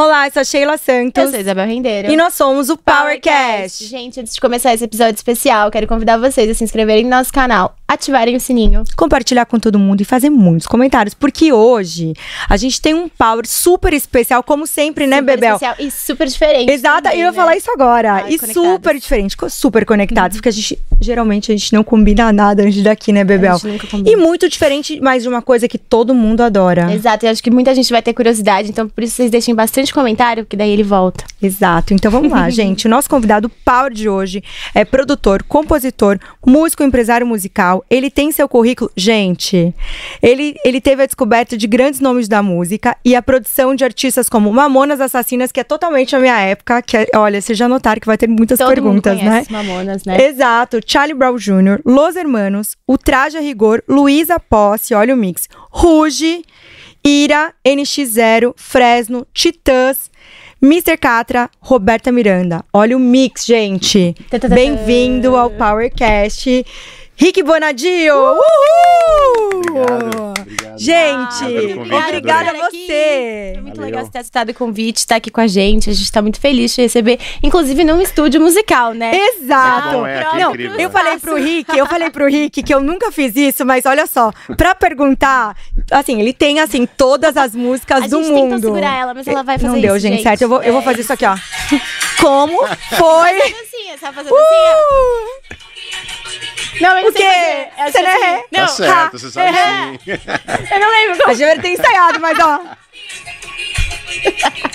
Olá, eu sou a Sheila Santos. Eu sou a Isabel Rendeiro. E nós somos o Powercast. Powercast. Gente, antes de começar esse episódio especial, quero convidar vocês a se inscreverem no nosso canal ativarem o sininho, compartilhar com todo mundo e fazer muitos comentários, porque hoje a gente tem um power super especial, como sempre, né, super Bebel? Especial e super diferente. Exata, também, eu vou né? falar isso agora. Ai, e conectados. super diferente, super conectados, uhum. porque a gente geralmente a gente não combina nada antes daqui, né, Bebel? A gente nunca combina. E muito diferente, mas de uma coisa que todo mundo adora. Exato, e acho que muita gente vai ter curiosidade, então por isso vocês deixem bastante comentário, porque daí ele volta. Exato. Então vamos lá, gente. O nosso convidado power de hoje é produtor, compositor, músico, empresário musical ele tem seu currículo. Gente, ele, ele teve a descoberta de grandes nomes da música e a produção de artistas como Mamonas Assassinas, que é totalmente a minha época. Que, é, olha, vocês já notaram que vai ter muitas Todo perguntas, mundo né? Mamonas, né? Exato. Charlie Brown Jr., Los Hermanos, O Traje a Rigor, Luísa Posse, olha o mix. Ruge, Ira, NX0, Fresno, Titãs. Mr. Catra, Roberta Miranda. Olha o mix, gente. Bem-vindo ao Powercast. Rick Bonadio! Uhul! Obrigado, obrigado. Gente, ah, obrigada a você. É muito Valeu. legal você ter aceitado o convite, estar tá aqui com a gente. A gente está muito feliz de receber, inclusive num estúdio musical, né? Exato. é, Não, eu falei pro Rick, eu falei pro Rick que eu nunca fiz isso, mas olha só, para perguntar, assim, ele tem assim todas as músicas a do gente mundo. Tentou segurar ela, mas ela vai fazer Não deu, isso, gente, certo? Eu vou, é. eu vou fazer isso aqui, ó. Como foi? Assim, você fazendo assim, você tá fazendo uh! assim. Ó. Não, eu não o sei quê? fazer. É você não é assim. ré? Não. Tá certo, você sabe é sim. Eu não lembro. como- A gente tem ensaiado, mas ó.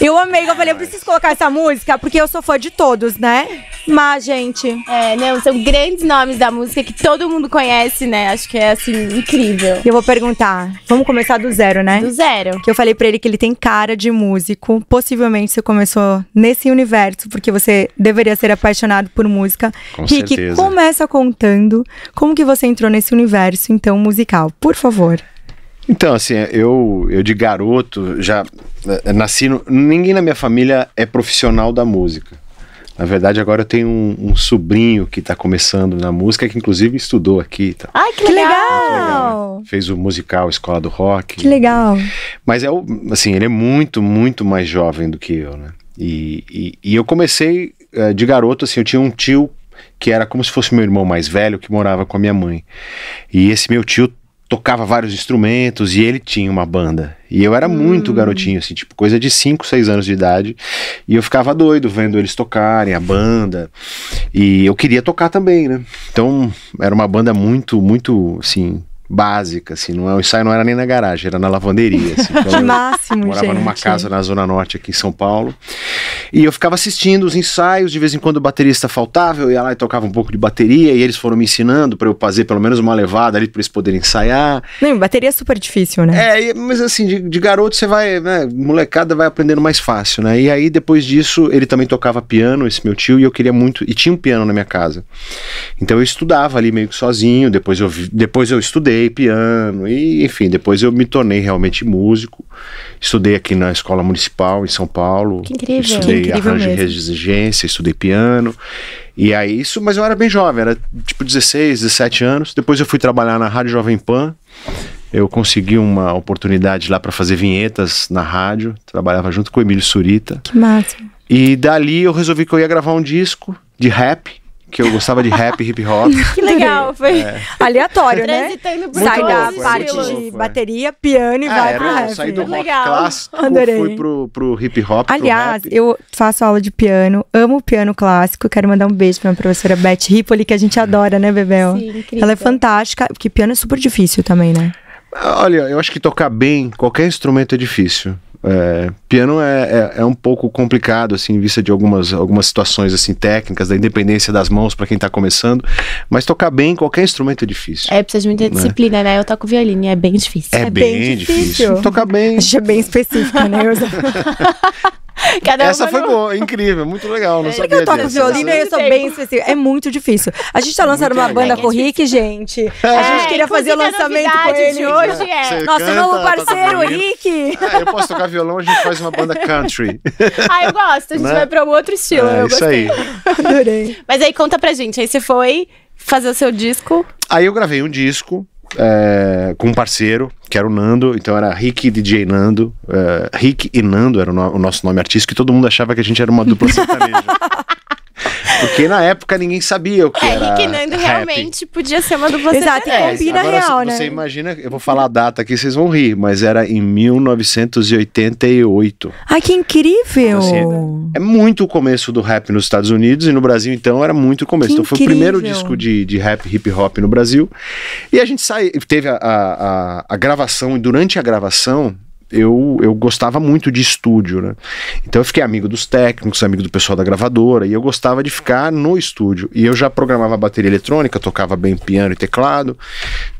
Eu amei, eu falei, eu preciso colocar essa música, porque eu sou fã de todos, né? Mas, gente. É, não, são grandes nomes da música que todo mundo conhece, né? Acho que é assim, incrível. Eu vou perguntar. Vamos começar do zero, né? Do zero. Que eu falei pra ele que ele tem cara de músico. Possivelmente você começou nesse universo, porque você deveria ser apaixonado por música. Com Rick, certeza. começa contando como que você entrou nesse universo, então, musical, por favor. Então, assim, eu, eu de garoto já eh, nasci. No, ninguém na minha família é profissional da música. Na verdade, agora eu tenho um, um sobrinho que está começando na música, que inclusive estudou aqui. Tá. Ai, que legal! Né? Fez o musical Escola do Rock. Que legal! Mas é assim, ele é muito, muito mais jovem do que eu, né? E, e, e eu comecei eh, de garoto, assim, eu tinha um tio que era como se fosse meu irmão mais velho que morava com a minha mãe. E esse meu tio tocava vários instrumentos e ele tinha uma banda. E eu era muito hum. garotinho, assim, tipo, coisa de 5, 6 anos de idade. E eu ficava doido vendo eles tocarem, a banda. E eu queria tocar também, né? Então, era uma banda muito, muito, assim, básica, assim, não é, o ensaio não era nem na garagem, era na lavanderia, assim. Então máximo, morava gente. numa casa na zona norte aqui em São Paulo. E eu ficava assistindo os ensaios, de vez em quando o baterista faltava, eu ia lá e tocava um pouco de bateria e eles foram me ensinando para eu fazer pelo menos uma levada ali para eles poderem ensaiar. Não, bateria é super difícil, né? É, mas assim, de, de garoto você vai, né, molecada vai aprendendo mais fácil, né? E aí depois disso, ele também tocava piano, esse meu tio, e eu queria muito, e tinha um piano na minha casa. Então eu estudava ali meio que sozinho, depois eu depois eu estudei estudei piano e enfim, depois eu me tornei realmente músico. Estudei aqui na escola municipal em São Paulo. Que incrível. Estudei que incrível arranjo mesmo. e estudei piano. E aí é isso, mas eu era bem jovem, era tipo 16, 17 anos. Depois eu fui trabalhar na Rádio Jovem Pan. Eu consegui uma oportunidade lá para fazer vinhetas na rádio. Trabalhava junto com o Emílio Surita. Que massa. E dali eu resolvi que eu ia gravar um disco de rap que eu gostava de rap e hip hop. que legal, foi é. aleatório, né? Sai da parte de bateria, piano e é, vai era, pro rap. Saí do rock legal. clássico, Adorei. fui pro, pro hip hop. Aliás, eu faço aula de piano, amo piano clássico. Quero mandar um beijo pra minha professora Beth Ripoli, que a gente adora, né, Bebel? Sim, Ela é fantástica, porque piano é super difícil também, né? Olha, eu acho que tocar bem qualquer instrumento é difícil. É, piano é, é, é, um pouco complicado, assim, em vista de algumas, algumas situações assim técnicas, da independência das mãos para quem está começando. Mas tocar bem qualquer instrumento é difícil. É, precisa de muita né? disciplina, né? Eu toco violino e é bem difícil. É, é bem, bem, difícil. difícil. Tocar bem. é bem específica, né? Cada Essa foi boa, incrível, muito legal. Não é, sabia que eu toco disso. violino e eu sou bem específica. É muito difícil. A gente tá lançando muito uma legal. banda é, é com o Rick, gente. É, a gente queria é, fazer o lançamento com ele hoje. É. Nosso canta, novo tá parceiro, Rick. eu posso tocar violão, a gente faz uma banda country. Ah, eu gosto. A gente né? vai pra um outro estilo. É, eu isso gostei. aí. Adorei. Mas aí conta pra gente. Aí você foi fazer o seu disco. Aí eu gravei um disco é, com um parceiro, que era o Nando, então era Rick e DJ Nando. É, Rick e Nando era o, no, o nosso nome artístico e todo mundo achava que a gente era uma dupla sertaneja. Porque na época ninguém sabia o que é, era. Rick Nando rap. realmente podia ser uma dupla Exato, e combina é, real, você né? Você imagina, eu vou falar a data aqui, vocês vão rir, mas era em 1988. Ai, que incrível! Assim, é muito o começo do rap nos Estados Unidos e no Brasil, então, era muito o começo. Que então foi incrível. o primeiro disco de, de rap hip hop no Brasil. E a gente saiu, teve a, a, a, a gravação, e durante a gravação, eu, eu gostava muito de estúdio, né? Então eu fiquei amigo dos técnicos, amigo do pessoal da gravadora, e eu gostava de ficar no estúdio. E eu já programava bateria eletrônica, tocava bem piano e teclado,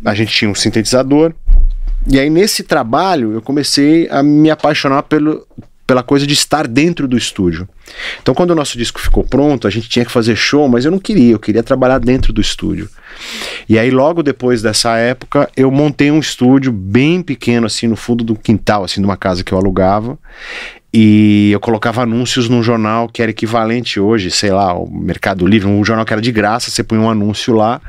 a gente tinha um sintetizador. E aí nesse trabalho eu comecei a me apaixonar pelo, pela coisa de estar dentro do estúdio. Então, quando o nosso disco ficou pronto, a gente tinha que fazer show, mas eu não queria, eu queria trabalhar dentro do estúdio. E aí, logo depois dessa época, eu montei um estúdio bem pequeno, assim, no fundo do quintal, assim, de uma casa que eu alugava. E eu colocava anúncios num jornal que era equivalente hoje, sei lá, o Mercado Livre, um jornal que era de graça, você põe um anúncio lá.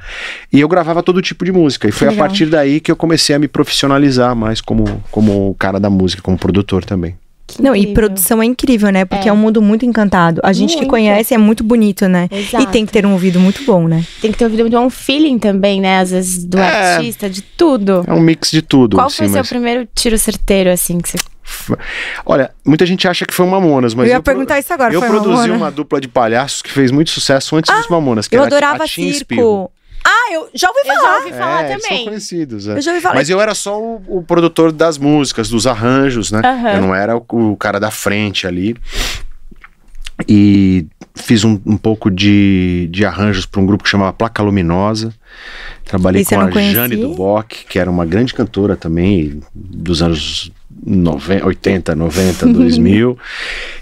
E eu gravava todo tipo de música. E foi Legal. a partir daí que eu comecei a me profissionalizar mais como, como cara da música, como produtor também. Que não, incrível. e produção é incrível, né? Porque é. é. um mundo muito encantado. A gente muito. que conhece é muito bonito, né? Exato. E tem que ter um ouvido muito bom, né? Tem que ter um ouvido muito bom, um feeling também, né? Às vezes do é. artista, de tudo. É um mix de tudo. Qual assim, foi o mas... seu primeiro tiro certeiro, assim, que você Olha, muita gente acha que foi o Mamonas, mas. Eu ia eu perguntar isso agora. Eu produzi uma dupla de palhaços que fez muito sucesso antes ah, dos Mamonas. eu adorava circo. Ah, eu já ouvi falar. Eu já ouvi falar é, também. São conhecidos, é. eu já ouvi falar. Mas eu era só o, o produtor das músicas, dos arranjos, né? Uhum. Eu não era o, o, cara da frente ali. E fiz um, um pouco de, de arranjos para um grupo que chamava Placa Luminosa. Trabalhei e com a conhecia? Jane Duboc, que era uma grande cantora também dos anos 90, 80, 90, 2000.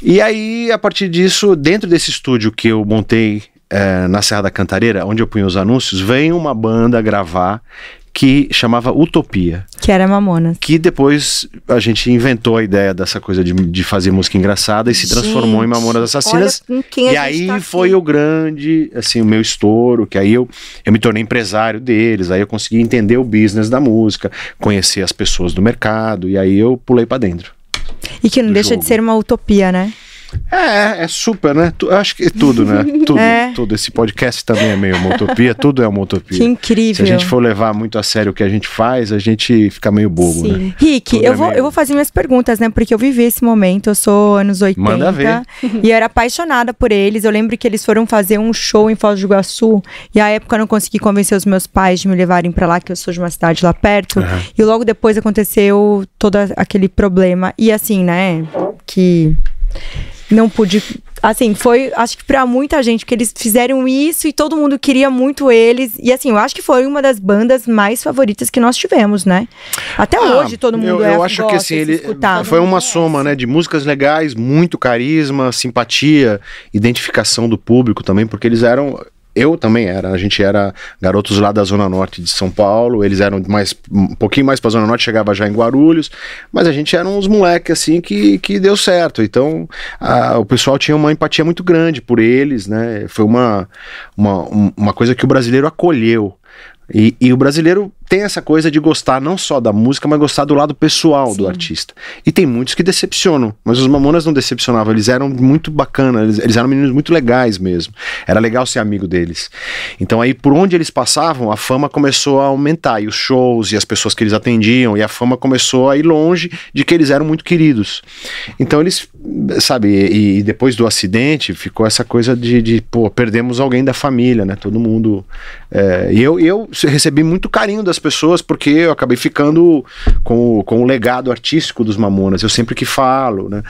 e aí, a partir disso, dentro desse estúdio que eu montei é, na Serra da Cantareira, onde eu punho os anúncios, veio uma banda gravar que chamava Utopia. Que era Mamonas. Que depois a gente inventou a ideia dessa coisa de, de fazer música engraçada e se gente, transformou em Mamonas Assassinas. e aí tá foi aqui. o grande, assim, o meu estouro, que aí eu, eu me tornei empresário deles, aí eu consegui entender o business da música, conhecer as pessoas do mercado, e aí eu pulei para dentro. E que não deixa jogo. de ser uma utopia, né? É, é super, né? Tu, acho que tudo, né? Tudo, é. tudo. Esse podcast também é meio uma utopia, tudo é uma utopia. Que incrível. Se a gente for levar muito a sério o que a gente faz, a gente fica meio bobo, Sim. né? Rick, é eu, é vou, meio... eu vou fazer minhas perguntas, né? Porque eu vivi esse momento, eu sou anos 80. Manda ver. E eu era apaixonada por eles. Eu lembro que eles foram fazer um show em Foz do Iguaçu. E à época eu não consegui convencer os meus pais de me levarem para lá, que eu sou de uma cidade lá perto. Uhum. E logo depois aconteceu todo aquele problema. E assim, né? Que não pude. Assim, foi, acho que para muita gente, porque eles fizeram isso e todo mundo queria muito eles. E assim, eu acho que foi uma das bandas mais favoritas que nós tivemos, né? Até ah, hoje todo mundo eu, é Eu acho gosta, que assim, ele escutar, foi uma soma, né, de músicas legais, muito carisma, simpatia, identificação do público também, porque eles eram eu também era. A gente era garotos lá da Zona Norte de São Paulo, eles eram mais um pouquinho mais pra Zona Norte, chegava já em Guarulhos, mas a gente era uns moleques assim que, que deu certo. Então a, o pessoal tinha uma empatia muito grande por eles, né? Foi uma, uma, uma coisa que o brasileiro acolheu. E, e o brasileiro tem essa coisa de gostar não só da música, mas gostar do lado pessoal Sim. do artista. E tem muitos que decepcionam, mas os Mamonas não decepcionavam, eles eram muito bacanas, eles, eles, eram meninos muito legais mesmo. Era legal ser amigo deles. Então aí por onde eles passavam, a fama começou a aumentar, e os shows, e as pessoas que eles atendiam, e a fama começou a ir longe de que eles eram muito queridos. Então eles, sabe, e, e depois do acidente ficou essa coisa de, de, pô, perdemos alguém da família, né? Todo mundo. É, e eu, eu recebi muito carinho das das pessoas porque eu acabei ficando com, com o legado artístico dos Mamonas. Eu sempre que falo, né?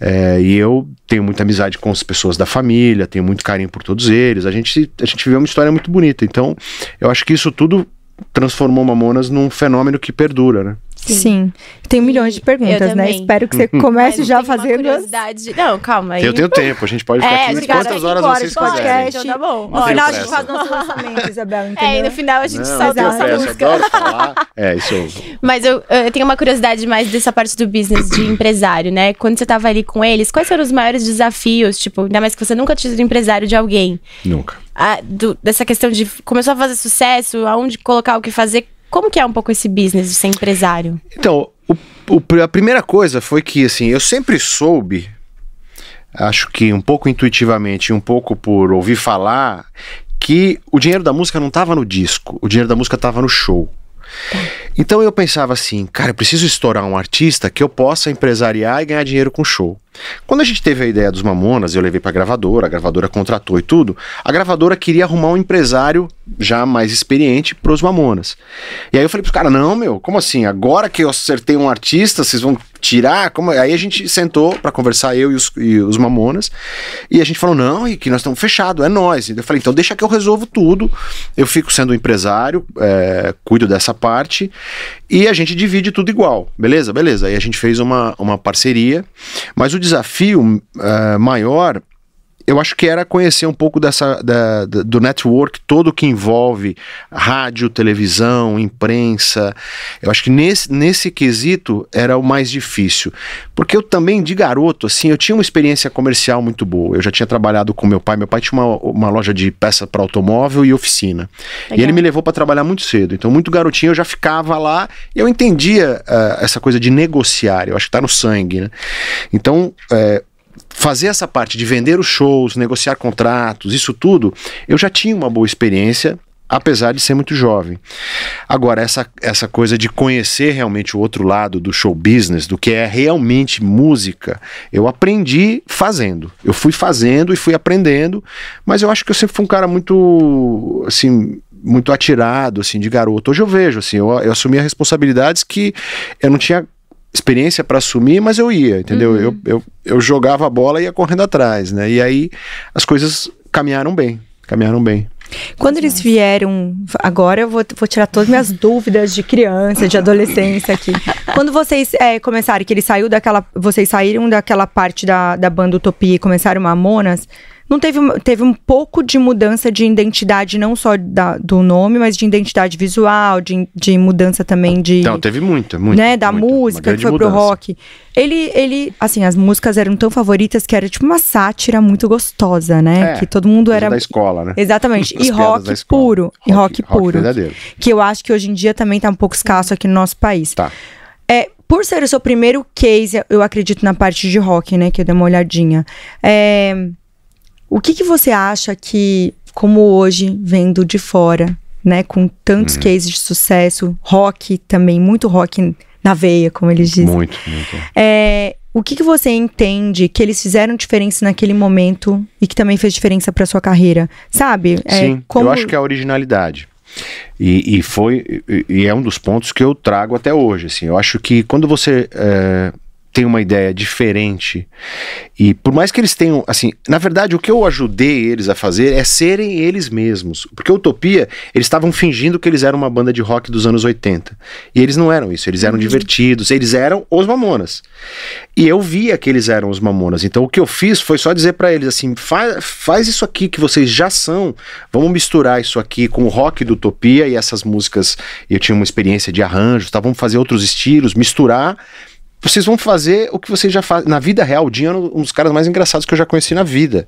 É, e eu tenho muita amizade com as pessoas da família, tenho muito carinho por todos eles. A gente, a gente viveu uma história muito bonita. Então, eu acho que isso tudo transformou Mamonas num fenômeno que perdura, né? Sim. Sim. Tem milhões de perguntas, né? Espero que você comece já fazendo. Curiosidade... Não, calma aí. Eu tenho tempo, a gente pode ficar é, aqui obrigada, quantas horas embora, vocês pode, quiserem. Então tá bom. No final a gente faz nosso lançamento, Isabel, entendeu? É, e no final a gente Não, solta nossa pressa, música. Adoro falar. É, isso eu... Mas eu, eu tenho uma curiosidade mais dessa parte do business de empresário, né? Quando você tava ali com eles, quais foram os maiores desafios? Tipo, ainda mais que você nunca tinha sido empresário de alguém. Nunca a, do, dessa questão de começou a fazer sucesso, aonde colocar o que fazer. Como que é um pouco esse business de ser empresário? Então, o, o, a primeira coisa foi que, assim, eu sempre soube, acho que um pouco intuitivamente, um pouco por ouvir falar, que o dinheiro da música não estava no disco, o dinheiro da música estava no show. Tá. Então eu pensava assim, cara, eu preciso estourar um artista que eu possa empresariar e ganhar dinheiro com show. Quando a gente teve a ideia dos Mamonas, eu levei para a gravadora, a gravadora contratou e tudo, a gravadora queria arrumar um empresário já mais experiente para os Mamonas. E aí eu falei para os caras, não, meu, como assim? Agora que eu acertei um artista, vocês vão tirar? Como? Aí a gente sentou para conversar, eu e os, e os, Mamonas, e a gente falou, não, e que nós estamos fechados, é nós. Eu falei, então deixa que eu resolvo tudo, eu fico sendo empresário, é, cuido dessa parte, e a gente divide tudo igual, beleza? Beleza. Aí a gente fez uma, uma parceria, mas o desafio uh, maior eu acho que era conhecer um pouco dessa da, da, do network todo que envolve rádio, televisão, imprensa. Eu acho que nesse, nesse quesito era o mais difícil. Porque eu também, de garoto, assim, eu tinha uma experiência comercial muito boa. Eu já tinha trabalhado com meu pai. Meu pai tinha uma, uma loja de peça para automóvel e oficina. Legal. E ele me levou para trabalhar muito cedo. Então, muito garotinho, eu já ficava lá e eu entendia uh, essa coisa de negociar. Eu acho que está no sangue, né? Então, uh, fazer essa parte de vender os shows, negociar contratos, isso tudo, eu já tinha uma boa experiência, apesar de ser muito jovem. Agora, essa, essa coisa de conhecer realmente o outro lado do show business, do que é realmente música, eu aprendi fazendo. Eu fui fazendo e fui aprendendo, mas eu acho que eu sempre fui um cara muito, assim, muito atirado, assim, de garoto. Hoje eu vejo, assim, eu, eu assumi responsabilidades que eu não tinha experiência para assumir, mas eu ia, entendeu? Uhum. Eu, eu, eu jogava a bola e ia correndo atrás, né? E aí as coisas caminharam bem, caminharam bem. Quando eles vieram, agora eu vou, vou tirar todas minhas dúvidas de criança, de adolescência aqui. Quando vocês é, começaram, que ele saiu daquela, vocês saíram daquela parte da, da banda Utopia e começaram Mamonas, não teve, teve um pouco de mudança de identidade, não só da, do nome, mas de identidade visual, de, de mudança também de. Não, teve muita, muito. Né, da muita, música que foi mudança. pro rock. Ele, ele, assim, as músicas eram tão favoritas que era tipo uma sátira muito gostosa, né? É, que todo mundo era. Da escola, né? Exatamente. e rock puro. Rock, e rock, rock puro. Verdadeiro. Que eu acho que hoje em dia também tá um pouco escasso aqui no nosso país. Tá. É, por ser o seu primeiro case, eu acredito na parte de rock, né? Que eu dei uma olhadinha. É o que, que você acha que, como hoje, vendo de fora, né, com tantos hum. cases de sucesso, rock também, muito rock na veia, como eles dizem. Muito, muito. É, o que, que você entende que eles fizeram diferença naquele momento e que também fez diferença para sua carreira? Sabe? É, Sim, como... eu acho que é a originalidade. E, e foi e, e é um dos pontos que eu trago até hoje. Assim, eu acho que quando você é, tem uma ideia diferente. E por mais que eles tenham, assim, na verdade o que eu ajudei eles a fazer é serem eles mesmos. Porque Utopia, eles estavam fingindo que eles eram uma banda de rock dos anos 80. E eles não eram isso, eles eram uhum. divertidos, eles eram os Mamonas. E eu via que eles eram os Mamonas. Então o que eu fiz foi só dizer para eles assim, faz faz isso aqui que vocês já são, vamos misturar isso aqui com o rock do Utopia e essas músicas, eu tinha uma experiência de arranjos, tá? Vamos fazer outros estilos, misturar vocês vão fazer o que vocês já fazem. Na vida real, o Dinho era é um dos caras mais engraçados que eu já conheci na vida.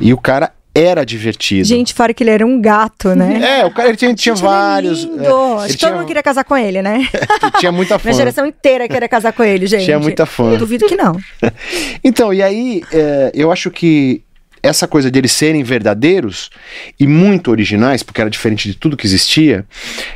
E o cara era divertido. Gente, fora que ele era um gato, né? É, o cara ele tinha, tinha vários. Lindo. É, ele todo tinha... mundo queria casar com ele, né? tinha muita fã. Minha geração inteira queria casar com ele, gente. Tinha muita fã. Eu duvido que não. então, e aí, é, eu acho que essa coisa de eles serem verdadeiros e muito originais, porque era diferente de tudo que existia,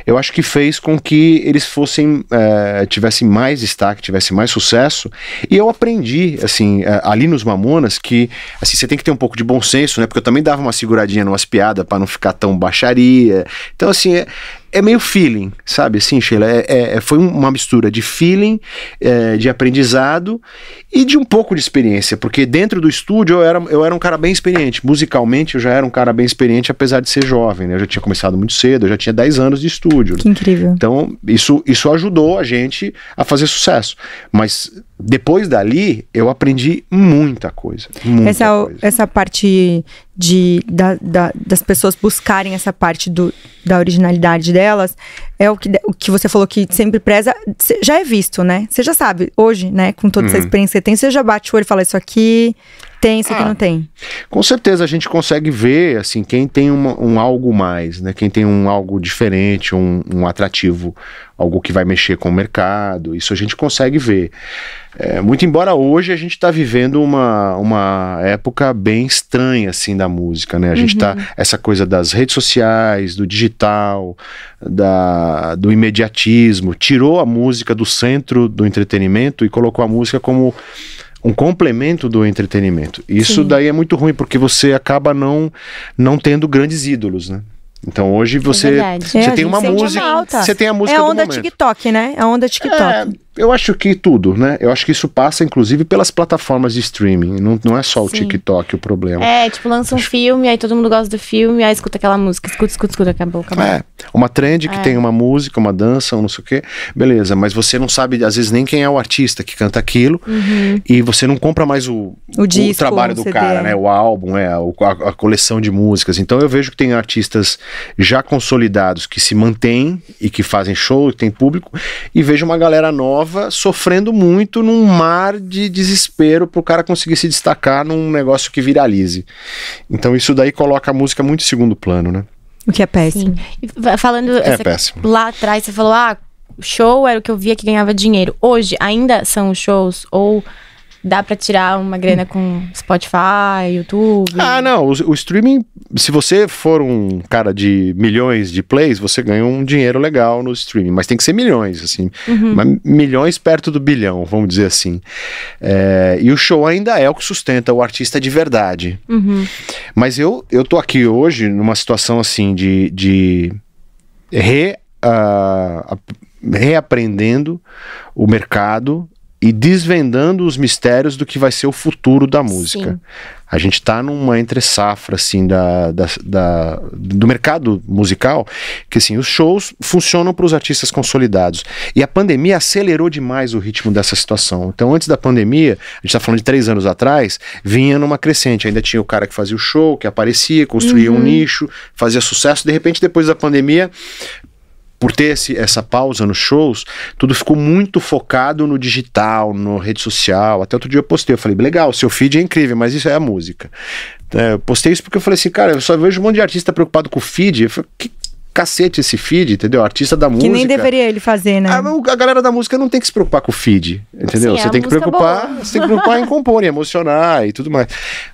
eu acho que fez com que eles fossem, é, tivessem mais destaque, tivessem mais sucesso. E eu aprendi, assim, eh, ali nos Mamonas, que assim, você tem que ter um pouco de bom senso, né? Porque eu também dava uma seguradinha numas piadas para não ficar tão baixaria. Então, assim, é, é meio feeling, sabe? Assim, Sheila, é, é, é foi uma mistura de feeling, é, de aprendizado e de um pouco de experiência, porque dentro do estúdio eu era, eu era um cara bem experiente. Musicalmente eu já era um cara bem experiente, apesar de ser jovem, né? Eu já tinha começado muito cedo, eu já tinha 10 anos de estúdio. Né? Que incrível. Então, isso, isso ajudou a gente a fazer sucesso. Mas depois dali, eu aprendi muita coisa. Muita essa, coisa. essa parte de, da, da, das pessoas buscarem essa parte do da originalidade delas, é o que, o que você falou que sempre preza, já é visto, né? Você já sabe, hoje, né, com toda essa uhum. experiência que você tem, você já bate o olho e fala, isso aqui tem, isso ah, aqui não tem. Com certeza a gente consegue ver, assim, quem tem um, um algo mais, né? Quem tem um algo diferente, um, um, atrativo, algo que vai mexer com o mercado, isso a gente consegue ver. É, muito embora hoje a gente está vivendo uma, uma época bem estranha, assim, da música, né? A gente está uhum. essa coisa das redes sociais, do digital, da, do imediatismo, tirou a música do centro do entretenimento e colocou a música como um complemento do entretenimento. Isso Sim. daí é muito ruim porque você acaba não não tendo grandes ídolos, né? Então hoje você, é você é, tem uma música, você tem a música É a onda TikTok, né? É a onda é, TikTok. É, eu acho que tudo, né? Eu acho que isso passa, inclusive, pelas plataformas de streaming. Não, não é só o Sim. TikTok o problema. É, tipo, lança um acho... filme, aí todo mundo gosta do filme, aí escuta aquela música, escuta, escuta, escuta, acabou, acabou. É, uma trend é. que tem uma música, uma dança, um não sei o quê, beleza, mas você não sabe, às vezes, nem quem é o artista que canta aquilo, uhum. e você não compra mais o, o, o trabalho do cara, né? O álbum, é, a, a coleção de músicas. Então eu vejo que tem artistas já consolidados que se mantêm e que fazem show, que tem público, e vejo uma galera nova estava sofrendo muito num mar de desespero para o cara conseguir se destacar num negócio que viralize. Então isso daí coloca a música muito em segundo plano, né? O que é péssimo. Falando é essa, péssimo. lá atrás, você falou, ah, show era o que eu via que ganhava dinheiro. Hoje ainda são shows ou dá para tirar uma grana com Spotify, YouTube. Ah, não. O, o, streaming, se você for um cara de milhões de plays, você ganha um dinheiro legal no streaming. Mas tem que ser milhões, assim. Uhum. Mas milhões perto do bilhão, vamos dizer assim. É, e o show ainda é o que sustenta o artista de verdade. Uhum. Mas eu, eu tô aqui hoje numa situação assim de. de re. Uh, reaprendendo o mercado e desvendando os mistérios do que vai ser o futuro da música. Sim. A gente está numa entre safra assim da, da, da, do mercado musical, que assim, os shows funcionam para os artistas consolidados. E a pandemia acelerou demais o ritmo dessa situação. Então, antes da pandemia, a gente está falando de três anos atrás, vinha numa crescente. Ainda tinha o cara que fazia o show, que aparecia, construía uhum. um nicho, fazia sucesso. De repente, depois da pandemia, por ter esse, essa pausa nos shows, tudo ficou muito focado no digital, no rede social. Até outro dia eu postei, eu falei, legal, seu feed é incrível, mas isso é a música. É, eu postei isso porque eu falei assim, cara, eu só vejo um monte de artista preocupado com o feed. Eu falei, que, cacete esse feed, entendeu? Artista da música. Que nem deveria ele fazer, né? A, ah, a galera da música não tem que se preocupar com o feed, entendeu? Sim, você, tem tem que é preocupar, tem que preocupar em compor, em emocionar e tudo mais.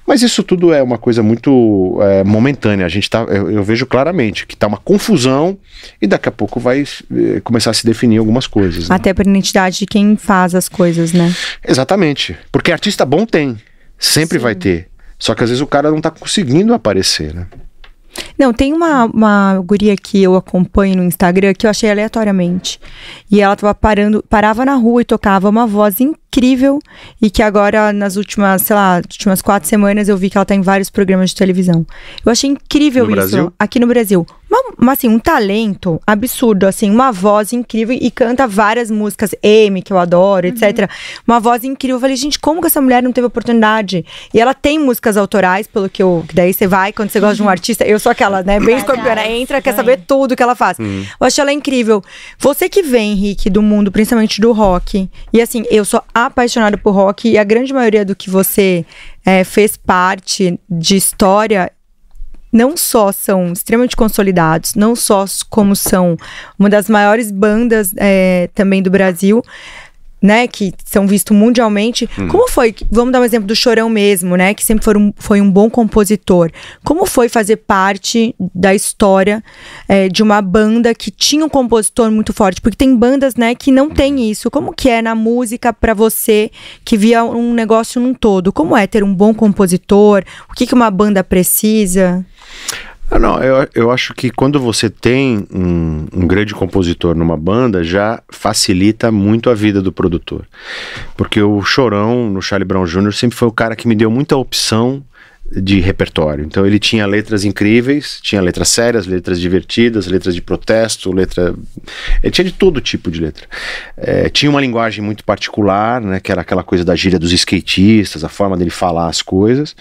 Mas isso tudo é uma coisa muito é, momentânea. A gente tá, eu, eu, vejo claramente que tá uma confusão e daqui a pouco vai é, começar a se definir algumas coisas. Né? Até por identidade de quem faz as coisas, né? Exatamente. Porque artista bom tem. Sempre Sim. vai ter. Só que às vezes o cara não tá conseguindo aparecer, né? Não, tem uma, uma guria que eu acompanho no Instagram que eu achei aleatoriamente. E ela tava parando, parava na rua e tocava uma voz incrível incrível e que agora, nas últimas, sei lá, últimas quatro semanas, eu vi que ela tá em vários programas de televisão. Eu achei incrível no isso Brasil? aqui no Brasil. Mas assim, um talento absurdo, assim, uma voz incrível e canta várias músicas, M, que eu adoro, uhum. etc. Uma voz incrível. Eu falei, gente, como que essa mulher não teve oportunidade? E ela tem músicas autorais, pelo que eu. Que daí você vai, quando você gosta de um uhum. artista, eu sou aquela, né, bem escorpiona, entra, quer saber tudo que ela faz. Uhum. Eu achei ela incrível. Você que vem, Henrique, do mundo, principalmente do rock, e assim, eu sou apaixonado por rock e a grande maioria do que você é, fez parte de história não só são extremamente consolidados, não só como são uma das maiores bandas é, também do Brasil, né, que são vistos mundialmente. Hum. Como foi, vamos dar um exemplo do Chorão mesmo, né, que sempre foi um, foi um bom compositor. Como foi fazer parte da história é, de uma banda que tinha um compositor muito forte? Porque tem bandas, né, que não tem isso. Como que é na música para você que via um negócio num todo? Como é ter um bom compositor? O que, que uma banda precisa? Ah, não, eu, eu acho que quando você tem um, um, grande compositor numa banda, já facilita muito a vida do produtor. Porque o Chorão, no Charlie Brown Jr., sempre foi o cara que me deu muita opção de repertório. Então ele tinha letras incríveis, tinha letras sérias, letras divertidas, letras de protesto, letra. Ele tinha de todo tipo de letra. É, tinha uma linguagem muito particular, né? Que era aquela coisa da gíria dos skatistas, a forma dele falar as coisas.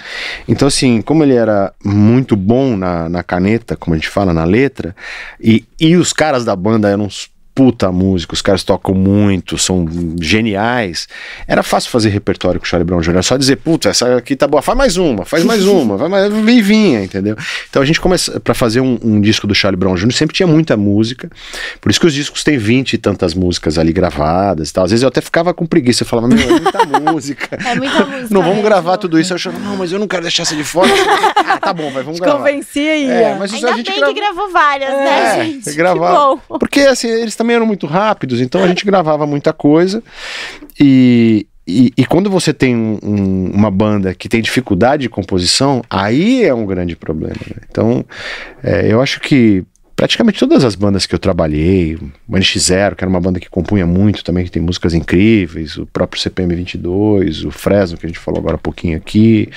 Então, assim, como ele era muito bom na, na caneta, como a gente fala, na letra, e, e os caras da banda eram uns puta música, os caras tocam muito, são geniais. Era fácil fazer repertório com o Charlie Brown Jr. Era só dizer, puta, essa aqui tá boa, faz mais uma, faz mais uma, vai mais, e vinha, entendeu? Então a gente começa para fazer um, um, disco do Charlie Brown Jr. sempre tinha muita música, por isso que os discos têm vinte e tantas músicas ali gravadas e tal. Às vezes eu até ficava com preguiça, eu falava, meu, é muita música. É muita música. Não vamos é gravar tudo isso. Eu achava, não, mas eu não quero deixar essa de fora. ah, tá bom, mas vamos Te gravar. Convenci aí. É, mas Ainda a gente bem grava... que gravou várias, né, é, né, gente? Gravar. Porque assim, eles também eram muito rápidos, então a gente gravava muita coisa. E, e, e quando você tem um, um, uma banda que tem dificuldade de composição, aí é um grande problema. Né? Então, é, eu acho que praticamente todas as bandas que eu trabalhei, o nx que era uma banda que compunha muito também, que tem músicas incríveis, o próprio CPM22, o Fresno, que a gente falou agora há pouquinho aqui.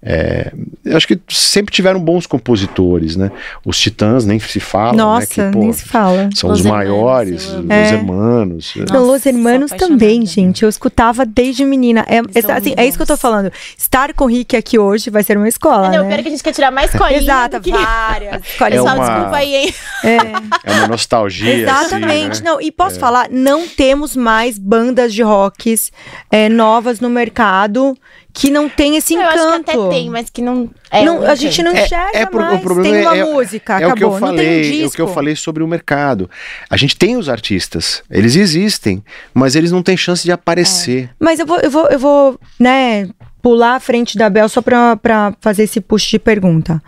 É, eu acho que sempre tiveram bons compositores, né? Os Titãs nem se fala, né? Nossa, né? que, pô, nem se fala. São os maiores, os Hermanos. os Los é. Hermanos é. também, gente. Eu escutava desde menina. É, é, assim, é isso que eu tô falando. Estar com o Rick aqui hoje vai ser uma escola, ah, Não, né? que a gente quer tirar mais escolinha. Exato, que... várias. Escolinha. É uma... desculpa aí, hein? É, é uma nostalgia. Assim, Exatamente. Assim, né? não, e posso é. falar, não temos mais bandas de rocks é, novas no mercado que não tem esse encanto. Eu acho que até tem, mas que não. É, não a gente não enxerga é, é, mais. O problema tem uma é, é, música, acabou. É o que eu falei, um é o que eu falei sobre o mercado. A gente tem os artistas, eles existem, mas eles não têm chance de aparecer. É. Mas eu vou, eu vou, eu vou, né, pular à frente da Bel só para fazer esse push de pergunta.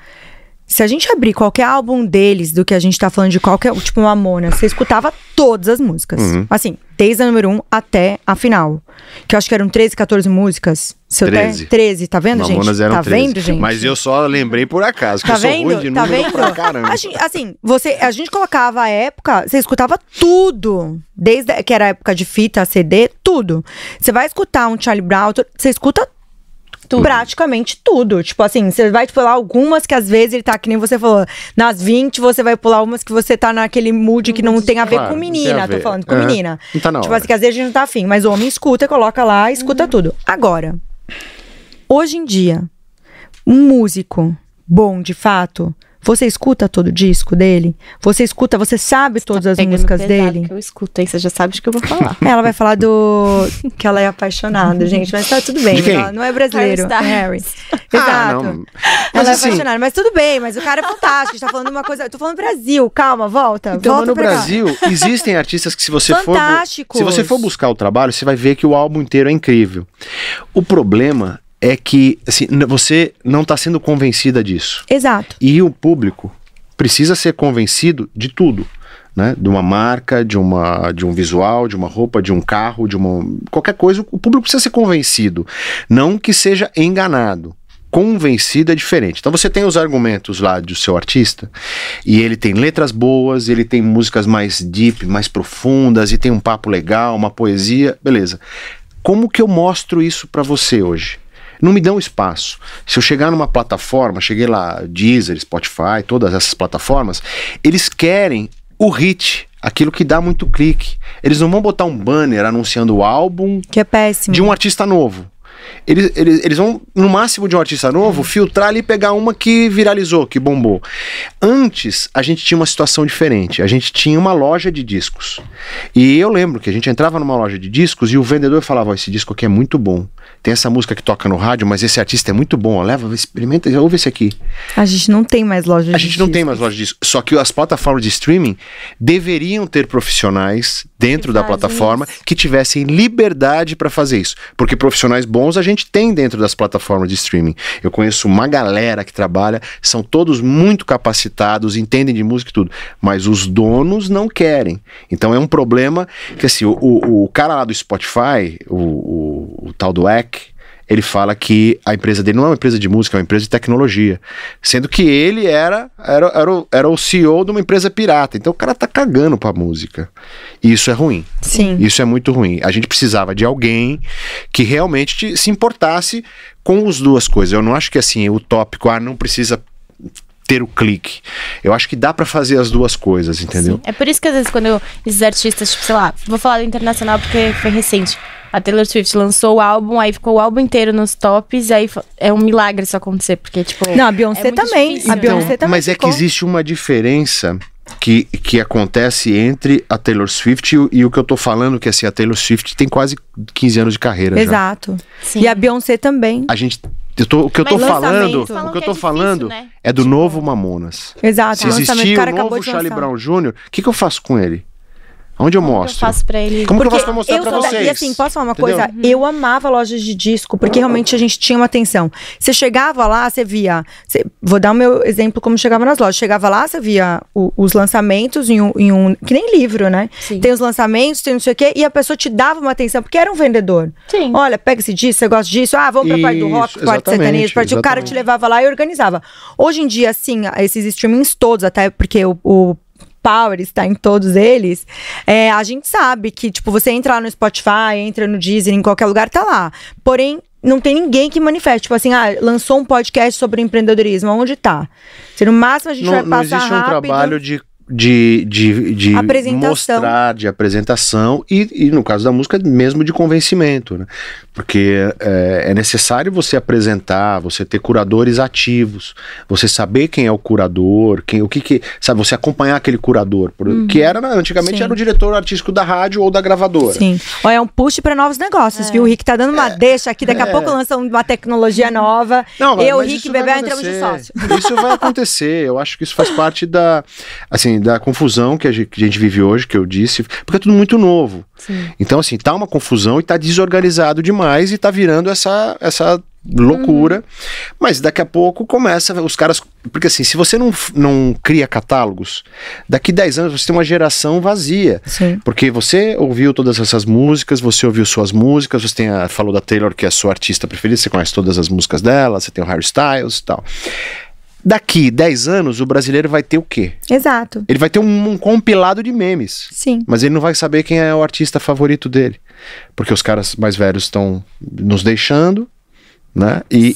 Se a gente abrir qualquer álbum deles, do que a gente tá falando de qualquer, tipo Mamona, né? você escutava todas as músicas. Uhum. Assim, desde a número 1 um até a final. Que eu acho que eram 13, 14 músicas. Se 13. 13, tá vendo, Mamonas gente? Eram tá 13. vendo, gente? Mas eu só lembrei por acaso, que tá eu vendo? sou ruim de tá vendo? pra caramba. Gente, assim, assim, você, a gente colocava a época, você escutava tudo. Desde que era a época de fita, CD, tudo. Você vai escutar um Charlie Brown, você escuta tudo tudo. praticamente tudo. Tipo assim, você vai pular algumas que às vezes ele tá, que nem você falou, nas 20 você vai pular umas que você tá naquele mood que não tem a ver claro, com menina. Ver. Tô falando com uhum. menina. Não tá não. tipo assim, que às vezes a gente não tá afim, mas o homem escuta, coloca lá, escuta uhum. tudo. Agora, hoje em dia, um músico bom de fato você escuta todo o disco dele? Você escuta, você sabe você tá todas tá as músicas dele? Que eu escuto, hein? você já sabe de que eu vou falar. ela vai falar do. que ela é apaixonada, gente, mas tá tudo bem. quem? não é brasileiro. É Harry. Ah, Exato. Ah, não. Ela é assim, é apaixonada, mas tudo bem, mas o cara é fantástico. A gente tá falando uma coisa. Eu tô falando Brasil, calma, volta. Então, volta no Brasil, cá. existem artistas que, se você for. Se você for buscar o trabalho, você vai ver que o álbum inteiro é incrível. O problema é que assim, você não está sendo convencida disso. Exato. E o público precisa ser convencido de tudo. Né? De uma marca, de, uma, de um visual, de uma roupa, de um carro, de uma. qualquer coisa, o público precisa ser convencido. Não que seja enganado Convencido é diferente. Então você tem os argumentos lá do seu artista, e ele tem letras boas, ele tem músicas mais deep, mais profundas, e tem um papo legal, uma poesia, beleza. Como que eu mostro isso para você hoje? não me dão espaço. Se eu chegar numa plataforma, cheguei lá, Deezer, Spotify, todas essas plataformas, eles querem o hit, aquilo que dá muito clique. Eles não vão botar um banner anunciando o álbum que é péssimo. de um artista novo. Eles, eles, eles vão, no máximo de um artista novo, filtrar ali e pegar uma que viralizou, que bombou. Antes, a gente tinha uma situação diferente. A gente tinha uma loja de discos. E eu lembro que a gente entrava numa loja de discos e o vendedor falava: oh, Esse disco aqui é muito bom tem essa música que toca no rádio, mas esse artista é muito bom, leva, experimenta, ouve esse aqui. A gente não tem mais loja disso. A gente não tem mais loja disso. Só que as plataformas de streaming deveriam ter profissionais dentro da plataforma isso. que tivessem liberdade para fazer isso. Porque profissionais bons a gente tem dentro das plataformas de streaming. Eu conheço uma galera que trabalha, são todos muito capacitados, entendem de música e tudo, mas os donos não querem. Então é um problema que assim, o, o, o cara lá do Spotify, o, o, o tal do X, ele fala que a empresa dele não é uma empresa de música, é uma empresa de tecnologia. Sendo que ele era, era, era, o, era o CEO de uma empresa pirata. Então o cara tá cagando pra música. E isso é ruim. Sim. Isso é muito ruim. A gente precisava de alguém que realmente te, se importasse com as duas coisas. Eu não acho que assim, o tópico, ah, não precisa ter o clique. Eu acho que dá para fazer as duas coisas, entendeu? Sim. É por isso que às vezes quando eu, esses artistas, tipo, sei lá, vou falar do internacional porque foi recente. A Taylor Swift lançou o álbum, aí ficou o álbum inteiro nos tops, aí é um milagre isso acontecer, porque tipo, Não, a Beyoncé é também. Difícil, a né? Beyoncé então, também. Mas ficou. é que existe uma diferença que, que acontece entre a Taylor Swift e, e, o que eu tô falando, que assim, a Taylor Swift tem quase 15 anos de carreira Exato. já. Exato. E a Beyoncé também. A gente eu tô, o que eu estou tô falando, o que eu é tô é falando difícil, né? é do novo Mamonas. Exato, Se existir o novo Charlie Brown Jr., o que, que eu faço com ele? Onde eu mostro? Como eu faço pra ele? Como porque que eu faço pra mostrar eu pra vocês? Da... E assim, posso falar uma Entendeu? coisa? Uhum. Eu amava lojas de disco, porque uhum. realmente a gente tinha uma atenção. Você chegava lá, você via. Vou dar o meu exemplo como chegava nas lojas. Chegava lá, você via o, os lançamentos em um, em um, Que nem livro, né? Sim. Tem os lançamentos, tem não sei o quê, e a pessoa te dava uma atenção, porque era um vendedor. Sim. Olha, pega esse disco, você gosta disso? Ah, vamos pra parte do rock, parte sertanejo, parte. O cara te levava lá e organizava. Hoje em dia, assim, esses streamings todos, até porque o, o Power está em todos eles, é, a gente sabe que, tipo, você entrar no Spotify, entra no Deezer, em qualquer lugar, tá lá. Porém, não tem ninguém que manifeste. Tipo assim, ah, lançou um podcast sobre empreendedorismo, onde tá? Se no máximo a gente não, vai passar Não existe um rápido. trabalho de de, de, de mostrar, de apresentação e, e, no caso da música, mesmo de convencimento, né? Porque é, é, necessário você apresentar, você ter curadores ativos, você saber quem é o curador, quem o que que... Sabe, você acompanhar aquele curador, por, uhum. que era, né, antigamente, Sim. era o diretor artístico da rádio ou da gravadora. Sim. Olha, é um push para novos negócios, é. viu? O Rick tá dando uma é. deixa aqui, daqui a é. pouco lança uma tecnologia uhum. nova. Não, Eu, Rick e Bebel entramos de sócio. Isso vai acontecer, eu acho que isso faz parte da... Assim, da confusão que a gente, que a gente vive hoje, que eu disse, porque é tudo muito novo. Sim. Então, assim, tá uma confusão e tá desorganizado demais e tá virando essa, essa loucura. Uhum. Mas daqui a pouco começa os caras. Porque assim, se você não, não cria catálogos, daqui 10 anos você tem uma geração vazia. Sim. Porque você ouviu todas essas músicas, você ouviu suas músicas, você tem a, falou da Taylor, que é a sua artista preferida, você conhece todas as músicas dela, você tem o Harry Styles e tal. Daqui 10 anos, o brasileiro vai ter o quê? Exato. Ele vai ter um, um, compilado de memes. Sim. Mas ele não vai saber quem é o artista favorito dele. Porque os caras mais velhos estão nos deixando, né? E,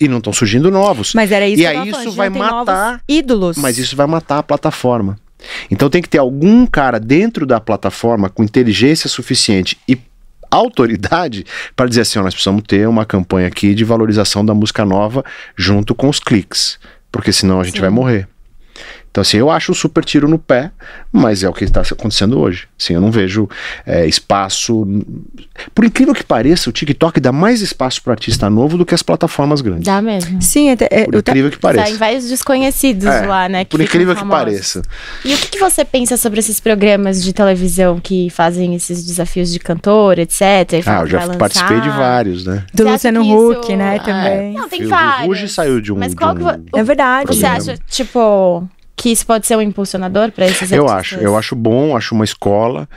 e, e, não estão surgindo novos. Mas era isso e que aí isso vai matar ídolos. Mas isso vai matar a plataforma. Então tem que ter algum cara dentro da plataforma com inteligência suficiente e autoridade para dizer assim, nós precisamos ter uma campanha aqui de valorização da música nova junto com os cliques. Porque senão a gente Sim. vai morrer. Então, assim, eu acho um super tiro no pé, mas é o que está acontecendo hoje. Assim, eu não vejo é, espaço. Por incrível que pareça, o TikTok dá mais espaço para artista novo do que as plataformas grandes. Dá mesmo. Sim, é, é por incrível tá, que pareça. Tem vários desconhecidos é, lá, né? por incrível que pareça. E o que, que, você pensa sobre esses programas de televisão que fazem esses desafios de cantor, etc? Ah, eu já participei de vários, né? Do Luciano Huck, isso... né? É? Também. Não, tem vários. O Ruge saiu de um. Mas qual um... que... É verdade. Você acha, tipo que isso pode ser um impulsionador para esses artistas? Eu acho, eu acho bom, acho uma escola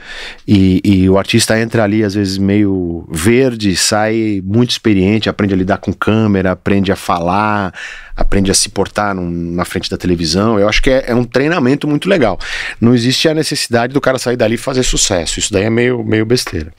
e, e, o artista entra ali às vezes meio verde, sai muito experiente, aprende a lidar com câmera, aprende a falar, aprende a se portar num, na frente da televisão. Eu acho que é, é, um treinamento muito legal. Não existe a necessidade do cara sair dali e fazer sucesso. Isso daí é meio, meio besteira.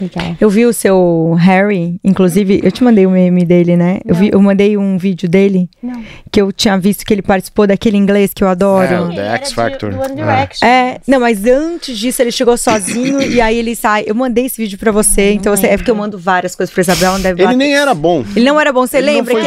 Legal. Eu vi o seu Harry, inclusive, eu te mandei o um meme dele, né? Eu, vi, eu mandei um vídeo dele Não. que eu tinha visto que ele participou daquele inglês que eu adoro. É, The X Factor. De, ah. É, não, mas antes disso ele chegou sozinho e aí ele sai. Eu mandei esse vídeo pra você, não, então você, é porque eu mando várias coisas pra Isabel. deve ele nem era bom. Ele não era bom, você ele lembra? Como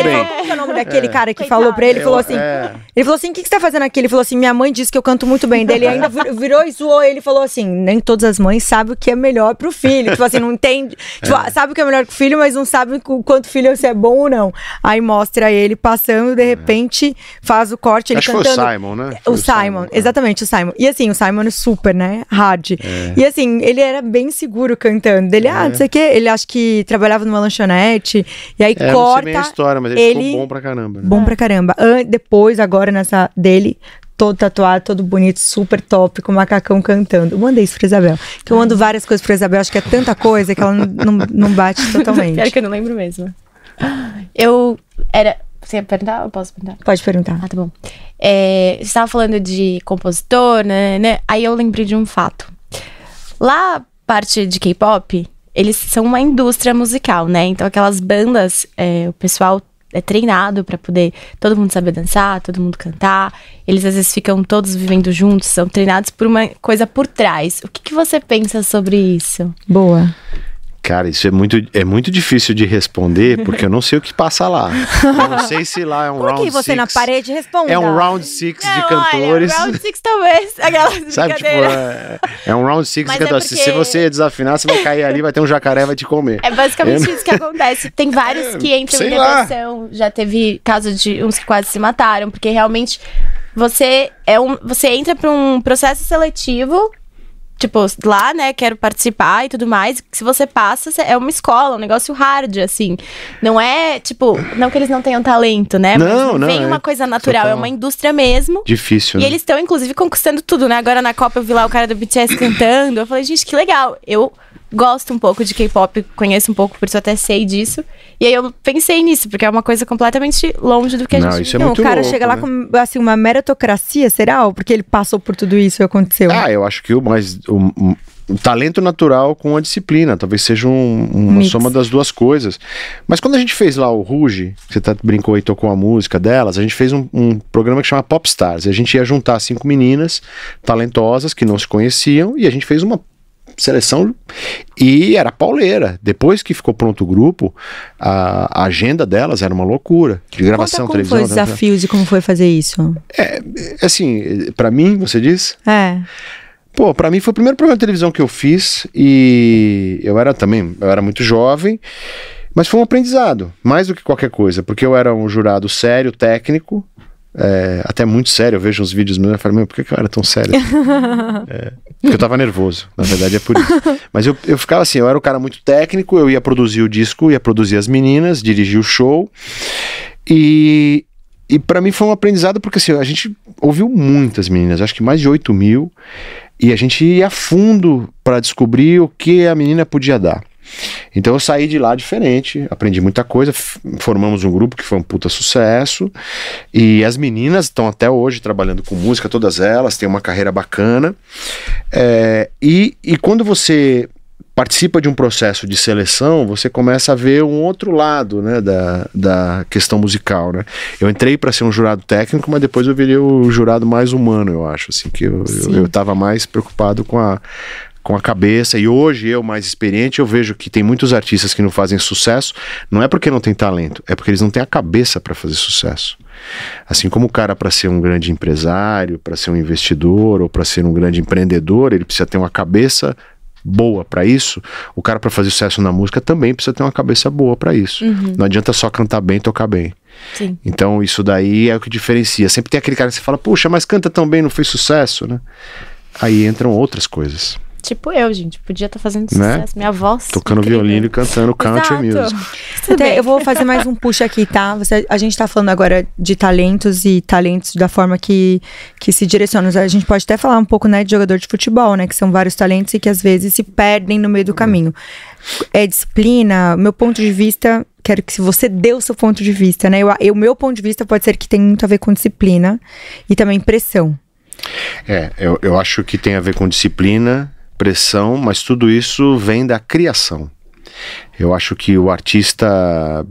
é o nome é. daquele é. cara que Coitado. falou pra ele? Ele falou assim: é. Ele falou assim: o que, que você tá fazendo aqui? Ele falou assim: minha mãe disse que eu canto muito bem. Daí ele ainda virou e zoou. Ele falou assim: nem todas as mães sabem o que é melhor pro filho. Tipo assim, assim, não entende. É. Tipo, ah, sabe que é melhor que o filho, mas não sabe o quanto filho você é bom ou não. Aí mostra ele passando, de é. repente faz o corte, ele Acho cantando. Foi o Simon, né? Foi o, Simon, Simon é. exatamente, o Simon. E assim, o Simon é super, né? Hard. E assim, ele era bem seguro cantando. Ele, ah, não sei o quê, ele acho que trabalhava numa lanchonete, e aí corta. Não sei bem a história, mas ele, ele... ficou bom pra caramba. Né? Bom pra caramba. Depois, agora nessa dele, todo tatuado, todo bonito, super top, com macacão cantando. Eu mandei isso pra Isabel. Que eu mando ah. várias coisas pra Isabel, acho que é tanta coisa que ela não, não bate totalmente. Pior que eu não lembro mesmo. Eu era. Você ia perguntar ou posso perguntar? Pode perguntar. Ah, tá bom. É, você estava falando de compositor, né, né? Aí eu lembrei de um fato. Lá, parte de K-pop, eles são uma indústria musical, né? Então, aquelas bandas, é, o pessoal é treinado para poder todo mundo saber dançar, todo mundo cantar. Eles às vezes ficam todos vivendo juntos, são treinados por uma coisa por trás. O que, que você pensa sobre isso? Boa. Cara, isso é muito, é muito difícil de responder, porque eu não sei o que passa lá. Eu não sei se lá é um Por round que você na parede responde? É um round six de olha, cantores. um round six talvez. Sabe, tipo, é, é, um round six Mas de é cantores. É porque... Se você desafinar, você vai cair ali, vai ter um jacaré, vai te comer. É basicamente é... isso que acontece. Tem vários que entram em depressão. Lá. Já teve casos de uns que quase se mataram, porque realmente você é um, você entra para um processo seletivo tipo, lá, né, quero participar e tudo mais. Se você passa, é uma escola, um negócio hard, assim. Não é, tipo, não que eles não tenham talento, né? Não, Mas não. Vem é uma coisa natural, é uma indústria mesmo. Difícil, E né? eles estão, inclusive, conquistando tudo, né? Agora na Copa eu vi lá o cara do BTS cantando. Eu falei, gente, que legal. Eu gosto um pouco de K-pop, conheço um pouco, por isso até sei disso. E aí eu pensei nisso, porque é uma coisa completamente longe do que a não, gente... Isso é não, muito o cara louco, chega lá né? com, assim, uma meritocracia, será? Porque ele passou por tudo isso e aconteceu? Ah, eu acho que o mais... O, o, talento natural com a disciplina, talvez seja um, uma Mix. soma das duas coisas. Mas quando a gente fez lá o Ruge, você tá, brincou e tocou a música delas, a gente fez um, um programa que chama Popstars. A gente ia juntar cinco meninas talentosas que não se conheciam e a gente fez uma seleção e era pauleira. Depois que ficou pronto o grupo, a, a agenda delas era uma loucura. De gravação, Conta como televisão. Como foi os né, desafios e como foi fazer isso? É, assim, para mim, você diz? É. Pô, para mim foi o primeiro programa de televisão que eu fiz e eu era também, eu era muito jovem. Mas foi um aprendizado, mais do que qualquer coisa, porque eu era um jurado sério, técnico, é, até muito sério. Eu vejo uns vídeos meus e falo, meu, por que, eu era tão sério? é, porque eu tava nervoso, na verdade é por isso. Mas eu, eu ficava assim, eu era um cara muito técnico, eu ia produzir o disco, ia produzir as meninas, dirigir o show. E, e para mim foi um aprendizado, porque assim, a gente ouviu muitas meninas, acho que mais de 8 mil, e a gente ia a fundo para descobrir o que a menina podia dar. Então eu saí de lá diferente, aprendi muita coisa, formamos um grupo que foi um puta sucesso. E as meninas estão até hoje trabalhando com música, todas elas, têm uma carreira bacana. É, e, e quando você participa de um processo de seleção, você começa a ver um outro lado né, da, da questão musical. Né? Eu entrei para ser um jurado técnico, mas depois eu virei o jurado mais humano, eu acho. Assim, que eu estava mais preocupado com a com a cabeça. E hoje eu, mais experiente, eu vejo que tem muitos artistas que não fazem sucesso, não é porque não tem talento, é porque eles não têm a cabeça para fazer sucesso. Assim como o cara para ser um grande empresário, para ser um investidor ou para ser um grande empreendedor, ele precisa ter uma cabeça boa para isso, o cara para fazer sucesso na música também precisa ter uma cabeça boa para isso. Uhum. Não adianta só cantar bem, tocar bem. Sim. Então isso daí é o que diferencia. Sempre tem aquele cara que você fala, puxa, mas canta tão bem, não fez sucesso, né? Aí entram outras coisas. Tipo eu, gente. Podia estar tá fazendo né? sucesso. Né? Minha voz. É Tocando incrível. violino e cantando country music. Até eu vou fazer mais um puxa aqui, tá? Você, a gente está falando agora de talentos e talentos da forma que, que se direcionam. A gente pode até falar um pouco, né, de jogador de futebol, né? Que são vários talentos e que às vezes se perdem no meio do caminho. É disciplina, meu ponto de vista. Quero que se você dê o seu ponto de vista, né? O meu ponto de vista pode ser que tem muito a ver com disciplina e também pressão. É, eu, eu acho que tem a ver com disciplina, pressão, mas tudo isso vem da criação. Eu acho que o artista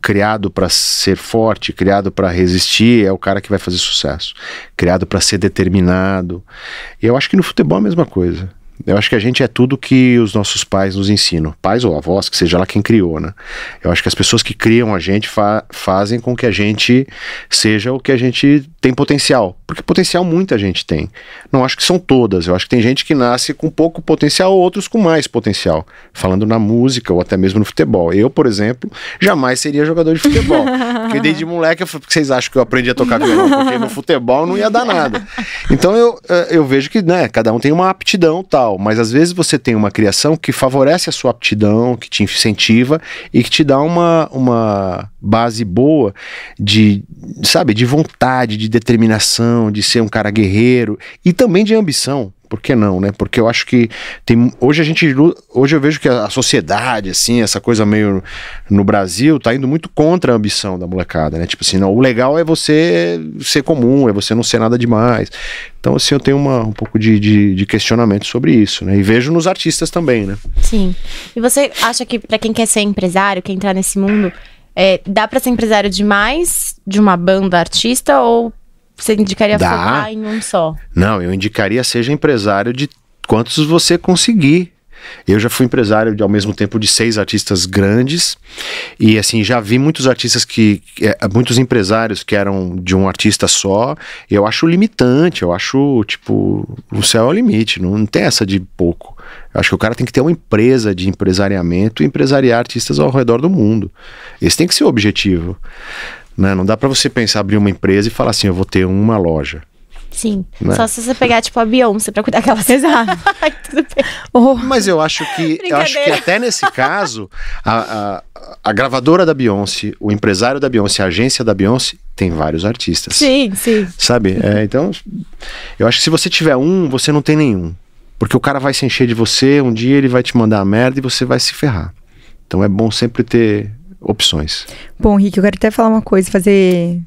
criado para ser forte, criado para resistir, é o cara que vai fazer sucesso. Criado para ser determinado. E eu acho que no futebol é a mesma coisa. Eu acho que a gente é tudo que os nossos pais nos ensinam, pais ou avós, que seja lá quem criou, né? Eu acho que as pessoas que criam a gente fa fazem com que a gente seja o que a gente tem potencial, porque potencial muita gente tem. Não acho que são todas, eu acho que tem gente que nasce com pouco potencial, outros com mais potencial, falando na música ou até mesmo no futebol. Eu, por exemplo, jamais seria jogador de futebol, porque desde moleque, eu vocês acham que eu aprendi a tocar violão? Porque no futebol não ia dar nada. Então eu, eh, eu vejo que, né, cada um tem uma aptidão tal legal, mas às vezes você tem uma criação que favorece a sua aptidão, que te incentiva e que te dá uma, uma base boa de, sabe, de vontade, de determinação, de ser um cara guerreiro e também de ambição por que não, né? Porque eu acho que tem hoje a gente hoje eu vejo que a, sociedade assim, essa coisa meio no Brasil tá indo muito contra a ambição da molecada, né? Tipo assim, não, o legal é você ser comum, é você não ser nada demais. Então assim, eu tenho uma, um pouco de, de, de questionamento sobre isso, né? E vejo nos artistas também, né? Sim. E você acha que para quem quer ser empresário, quer entrar nesse mundo, é, dá para ser empresário demais de uma banda artista ou você indicaria Dá. focar em um só? Não, eu indicaria seja empresário de quantos você conseguir. Eu já fui empresário de, ao mesmo tempo de seis artistas grandes e assim já vi muitos artistas que, é, muitos empresários que eram de um artista só. Eu acho limitante, eu acho tipo o céu é o limite, não, não tem essa de pouco. Eu acho que o cara tem que ter uma empresa de empresariamento e empresariar artistas ao redor do mundo. Esse tem que ser o objetivo. Né? Não dá para você pensar abrir uma empresa e falar assim, eu vou ter uma loja. Sim. Né? Só se você pegar, tipo, a Beyoncé pra cuidar daquelas. Exato. oh. Mas eu acho que eu acho que até nesse caso, a, a, a, gravadora da Beyoncé, o empresário da Beyoncé, a agência da Beyoncé, tem vários artistas. Sim, sim. Sabe? É, então, eu acho que se você tiver um, você não tem nenhum. Porque o cara vai se encher de você, um dia ele vai te mandar a merda e você vai se ferrar. Então é bom sempre ter opções. Bom, Rick, eu quero até falar uma coisa, fazer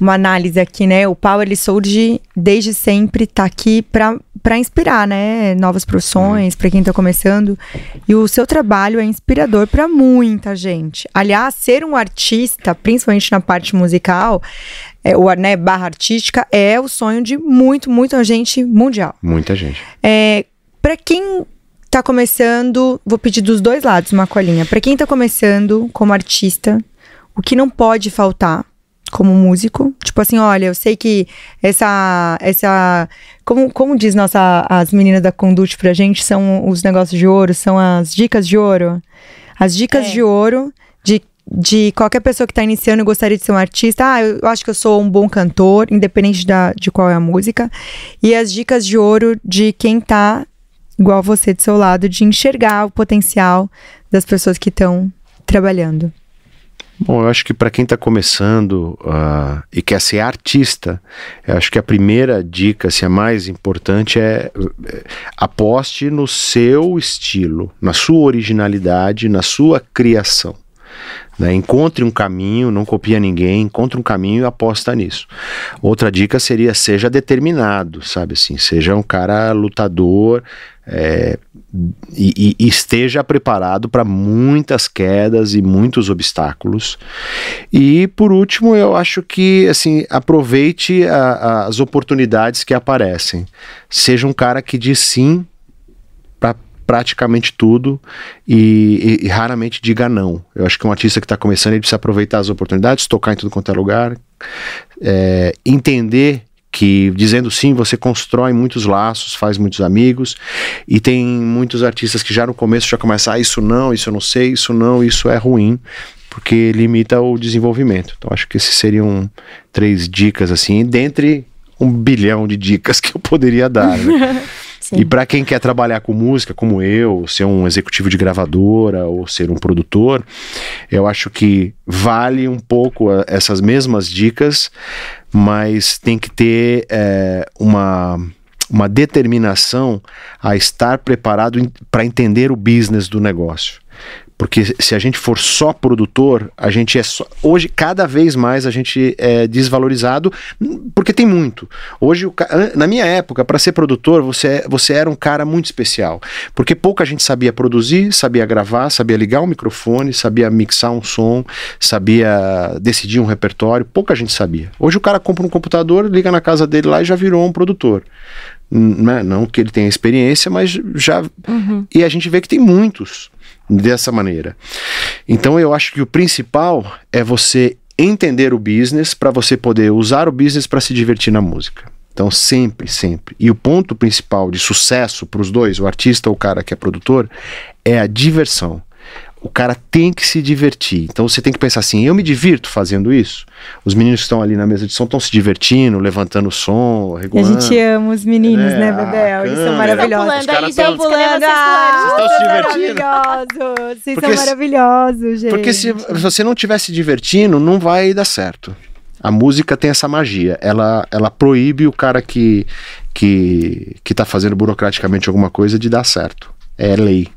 uma análise aqui, né? O Power ele surge desde sempre, tá aqui para inspirar, né? Novas profissões, uhum. para quem tá começando. E o seu trabalho é inspirador para muita gente. Aliás, ser um artista, principalmente na parte musical, é, o né, barra artística, é o sonho de muito, muita gente mundial. Muita gente. É, para quem tá começando, vou pedir dos dois lados uma colinha. Para quem tá começando como artista, o que não pode faltar como músico? Tipo assim, olha, eu sei que essa essa como como diz nossa as meninas da Conduct pra gente são os negócios de ouro, são as dicas de ouro. As dicas é. de ouro de de qualquer pessoa que está iniciando e gostaria de ser um artista. Ah, eu acho que eu sou um bom cantor, independente da, de qual é a música. E as dicas de ouro de quem está igual você do seu lado, de enxergar o potencial das pessoas que estão trabalhando? Bom, eu acho que para quem está começando uh, e quer ser artista, eu acho que a primeira dica, se assim, a mais importante, é, é aposte no seu estilo, na sua originalidade, na sua criação. Né? Encontre um caminho, não copia ninguém, encontre um caminho e aposta nisso. Outra dica seria seja determinado, sabe assim, seja um cara lutador é, e, e esteja preparado para muitas quedas e muitos obstáculos. E por último, eu acho que assim aproveite a, a, as oportunidades que aparecem. Seja um cara que diz sim praticamente tudo e, e, e, raramente diga não. Eu acho que um artista que está começando ele precisa aproveitar as oportunidades, tocar em tudo quanto é lugar, é, entender que dizendo sim você constrói muitos laços, faz muitos amigos e tem muitos artistas que já no começo já começam ah, isso não, isso eu não sei, isso não, isso é ruim porque limita o desenvolvimento. Então acho que esses seriam três dicas assim, dentre um bilhão de dicas que eu poderia dar. Né? Sim. E para quem quer trabalhar com música, como eu, ser um executivo de gravadora ou ser um produtor, eu acho que vale um pouco eh, essas mesmas dicas, mas tem que ter é, uma uma determinação a estar preparado para entender o business do negócio. Porque se a gente for só produtor, a gente é só, hoje cada vez mais a gente é desvalorizado, porque tem muito. Hoje na minha época, para ser produtor, você é, você era um cara muito especial, porque pouca gente sabia produzir, sabia gravar, sabia ligar o um microfone, sabia mixar um som, sabia decidir um repertório, pouca gente sabia. Hoje o cara compra um computador, liga na casa dele lá e já virou um produtor. Não, né? não que ele tenha experiência, mas já. Uhum. E a gente vê que tem muitos dessa maneira. Então eu acho que o principal é você entender o business para você poder usar o business para se divertir na música. Então, sempre, sempre. E o ponto principal de sucesso para os dois, o artista ou o cara que é produtor, é a diversão o cara tem que se divertir. Então você tem que pensar assim: eu me divirto fazendo isso? Os meninos que estão ali na mesa de som estão se divertindo, levantando o som, regulando. A gente ama os meninos, né, é, Bebel? Eles são maravilhosos. Eles estão pulando, eles estão pulando. Ah, vocês estão se divertindo. Maravilhosos. Vocês porque são maravilhosos, gente. Porque se você não estiver se divertindo, não vai dar certo. A música tem essa magia. Ela, ela proíbe o cara que, que, que tá fazendo burocraticamente alguma coisa de dar certo. É lei.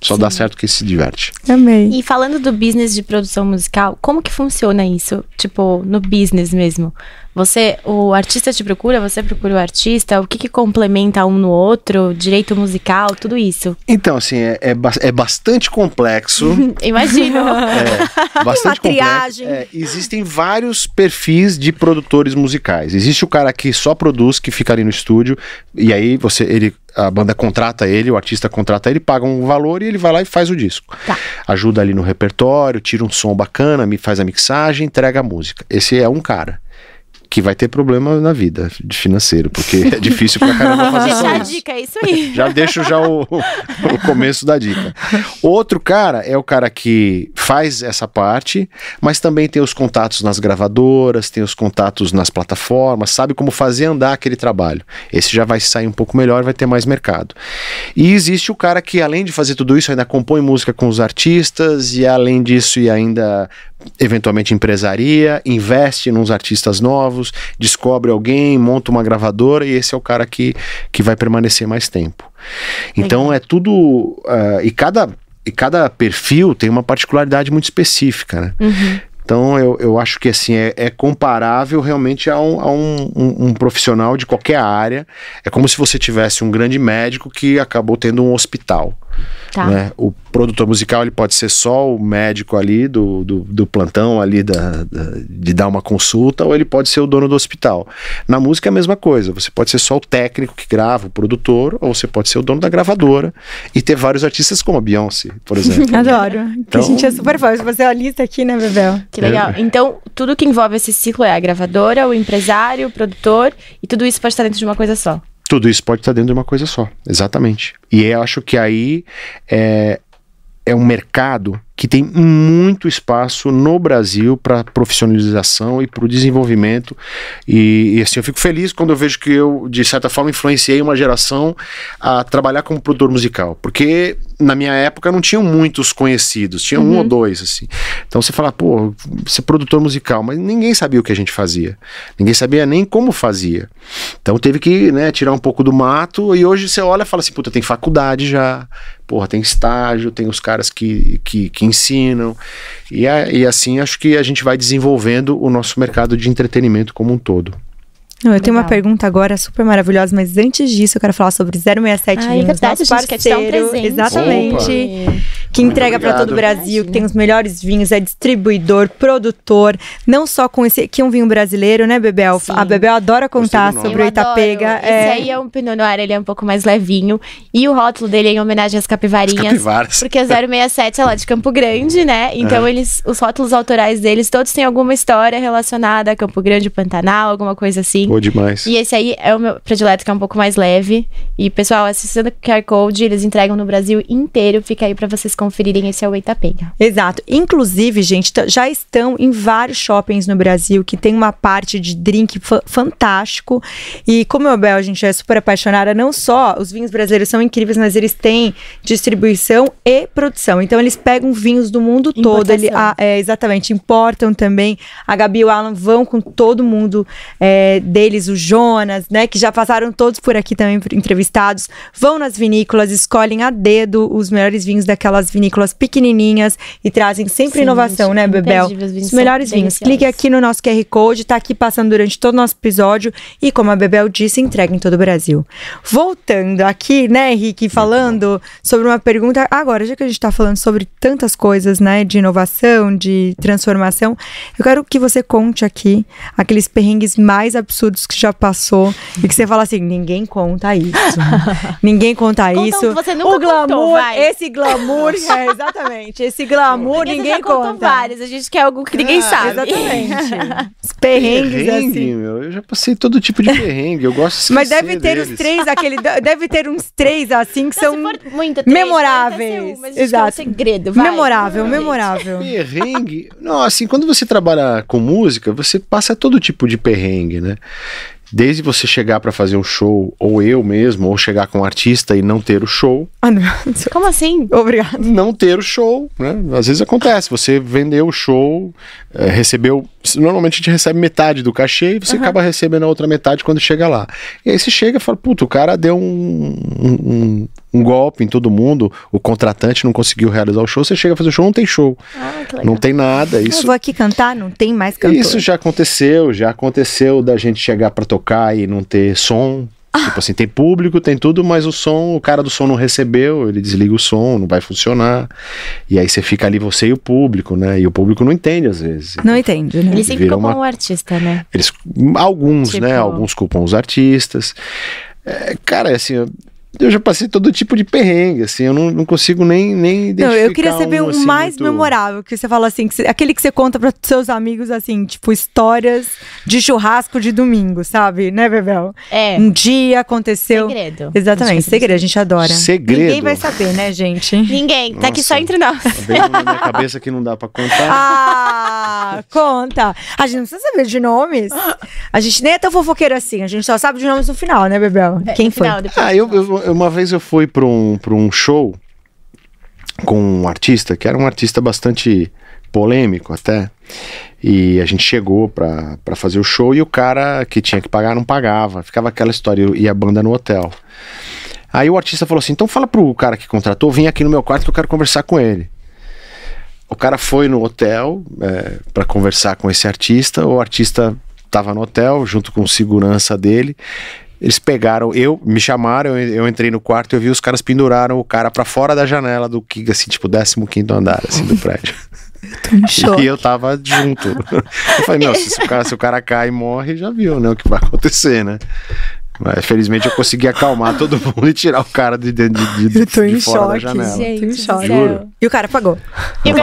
Só Sim. dá certo quem se diverte. Amei. E falando do business de produção musical, como que funciona isso? Tipo, no business mesmo. Você, o artista te procura, você procura o artista, o que, que complementa um no outro, direito musical, tudo isso? Então, assim, é, é, é bastante complexo. Imagino. É, bastante complexo. É, existem vários perfis de produtores musicais. Existe o cara que só produz, que fica ali no estúdio, e aí você ele a banda contrata ele, o artista contrata ele, paga um valor e ele vai lá e faz o disco. Tá. Ajuda ali no repertório, tira um som bacana, me faz a mixagem, entrega a música. Esse é um cara que vai ter problema na vida de financeiro, porque é difícil pra caramba fazer Deixa só isso. a dica, é isso aí. Já deixo já o, o começo da dica. Outro cara é o cara que faz essa parte, mas também tem os contatos nas gravadoras, tem os contatos nas plataformas, sabe como fazer andar aquele trabalho. Esse já vai sair um pouco melhor, vai ter mais mercado. E existe o cara que além de fazer tudo isso, ainda compõe música com os artistas e além disso e ainda eventualmente empresaria, investe nos artistas novos, descobre alguém, monta uma gravadora e esse é o cara que, que vai permanecer mais tempo. Então é tudo. Uh, e, cada, e cada perfil tem uma particularidade muito específica, né? Uhum. Então eu, eu acho que assim é, é comparável realmente a, um, a um, um, um, profissional de qualquer área. É como se você tivesse um grande médico que acabou tendo um hospital. Tá. Né? O produtor musical ele pode ser só o médico ali do, do, do plantão ali da, da, de dar uma consulta ou ele pode ser o dono do hospital. Na música é a mesma coisa. Você pode ser só o técnico que grava, o produtor, ou você pode ser o dono da gravadora e ter vários artistas como a Beyoncé, por exemplo. Adoro. Então, a gente é super fã. Você é a lista aqui, né, Bebel? Que legal. É. Então, tudo que envolve esse ciclo é a gravadora, o empresário, o produtor e tudo isso pode estar dentro de uma coisa só. Tudo isso pode estar dentro de uma coisa só, exatamente. E eu acho que aí é, é um mercado que tem muito espaço no Brasil para profissionalização e para o desenvolvimento. E, e, assim, eu fico feliz quando eu vejo que eu, de certa forma, influenciei uma geração a trabalhar como produtor musical. Porque na minha época não tinham muitos conhecidos, tinha uhum. um ou dois, assim. Então você fala, pô, você é produtor musical, mas ninguém sabia o que a gente fazia. Ninguém sabia nem como fazia. Então teve que né, tirar um pouco do mato e hoje você olha e fala assim, puta, tem faculdade já, porra, tem estágio, tem os caras que, que, que ensinam. E, e assim acho que a gente vai desenvolvendo o nosso mercado de entretenimento como um todo. eu Legal. tenho uma pergunta agora super maravilhosa, mas antes disso eu quero falar sobre 067 Ai, Vinhos, verdade, nosso parceiro. Que te um presente. Exatamente. Opa que entrega para todo o Brasil, que tem os melhores vinhos, é distribuidor, produtor, não só com esse, que é um vinho brasileiro, né, Bebel? Sim. A Bebel adora contar sobre o Itapega. Esse é. aí é um Pinot Noir, ele é um pouco mais levinho. E o rótulo dele é em homenagem às capivarinhas. As capivaras. Porque a 067 é lá de Campo Grande, né? Então é. eles, os rótulos autorais deles, todos têm alguma história relacionada a Campo Grande, Pantanal, alguma coisa assim. Pô, demais. E esse aí é o meu predileto, que é um pouco mais leve. E, pessoal, assistindo o QR Code, eles entregam no Brasil inteiro. Fica aí para vocês conferirem conferirem esse Aguenta Penha. Exato. Inclusive, gente, já estão em vários shoppings no Brasil que tem uma parte de drink fantástico. E como o Abel, a gente é super apaixonada, não só os vinhos brasileiros são incríveis, mas eles têm distribuição e produção. Então, eles pegam vinhos do mundo todo. Ele, a, ah, é, exatamente, importam também. A Gabi e o Alan vão com todo mundo é, deles, o Jonas, né? Que já passaram todos por aqui também entrevistados. Vão nas vinícolas, escolhem a dedo os melhores vinhos daquelas vinícolas vinícolas pequenininhas e trazem sempre Sim, inovação, né, gente, né, Bebel? Os melhores vinhos. Clique aqui no nosso QR Code, tá aqui passando durante todo o nosso episódio e, como a Bebel disse, entrega em todo o Brasil. Voltando aqui, né, Henrique, falando sobre uma pergunta. Agora, já que a gente tá falando sobre tantas coisas, né, de inovação, de transformação, eu quero que você conte aqui aqueles perrengues mais absurdos que já passou e que você fala assim: ninguém conta isso. Né? ninguém conta, conta isso. Um o glamour, contou, esse glamour exatamente. É, exatamente. Esse glamour Porque ninguém conta. várias a gente quer algo que ninguém ah, sabe. Exatamente. perrengues assim. perrengue, assim. Meu, eu já passei todo tipo de perrengue, eu gosto de Mas deve ter deles. os três, aquele, deve ter uns três assim que são muito, três, memoráveis. Um, Exato. É um segredo, vai, memorável, memorável. Perrengue. Não, assim, quando você trabalha com música, você passa todo tipo de perrengue, né? Desde você chegar para fazer um show, ou eu mesmo, ou chegar com um artista e não ter o show. Ah, não. Como assim? Obrigado. Não ter o show, né? Às vezes acontece. Você vendeu o show, é, recebeu. Normalmente a gente recebe metade do cachê e você uhum. acaba recebendo a outra metade quando chega lá. E aí você chega e fala: puta, o cara deu um, um, um um golpe em todo mundo, o contratante não conseguiu realizar o show, você chega a fazer o show, não tem show. Ah, não tem nada. Isso... Eu vou aqui cantar, não tem mais cantor. Isso já aconteceu, já aconteceu da gente chegar para tocar e não ter som, ah. Tipo assim, tem público, tem tudo, mas o som, o cara do som não recebeu, ele desliga o som, não vai funcionar. E aí você fica ali, você e o público, né? E o público não entende às vezes. Não entende, né? Eles sempre Vira culpam o artista, né? Eles, alguns, né? tipo... né? Alguns culpam os artistas. É, cara, é assim, eu já passei todo tipo de perrengue, assim, eu não, não consigo nem, nem identificar Não, eu queria saber um, assim, mais muito... memorável, que você fala assim, que você, aquele que você conta para seus amigos, assim, tipo, histórias de churrasco de domingo, sabe? Né, Bebel? É. Um dia aconteceu... Segredo. Exatamente, segredo, a gente adora. Segredo? Ninguém vai saber, né, gente? Ninguém, tá Nossa, aqui só entre nós. Tá bem na minha cabeça que não dá para contar. Ah, conta! A gente não precisa saber de nomes, ah. a gente nem é tão fofoqueiro assim, a gente só sabe de nomes no final, né, Bebel? É, Quem foi? Final, ah, eu, eu uma vez eu fui para um, um show com um artista, que era um artista bastante polêmico até. E a gente chegou para fazer o show e o cara que tinha que pagar não pagava. Ficava aquela história e a banda no hotel. Aí o artista falou assim: então fala pro cara que contratou, vem aqui no meu quarto que eu quero conversar com ele. O cara foi no hotel é, para conversar com esse artista. O artista estava no hotel junto com o segurança dele eles pegaram, eu me chamaram, eu, entrei no quarto, eu vi os caras penduraram o cara para fora da janela do que assim, tipo 15 quinto andar assim do prédio. Eu e eu tava junto. Eu falei, não, se, se, o cara, se o cara cai e morre, já viu, né? O que vai acontecer, né? Mas felizmente eu consegui acalmar todo mundo e tirar o cara de dentro de, de, eu tô de em fora choque, da janela. Gente, tô em choque. Juro. E o cara pagou. Não,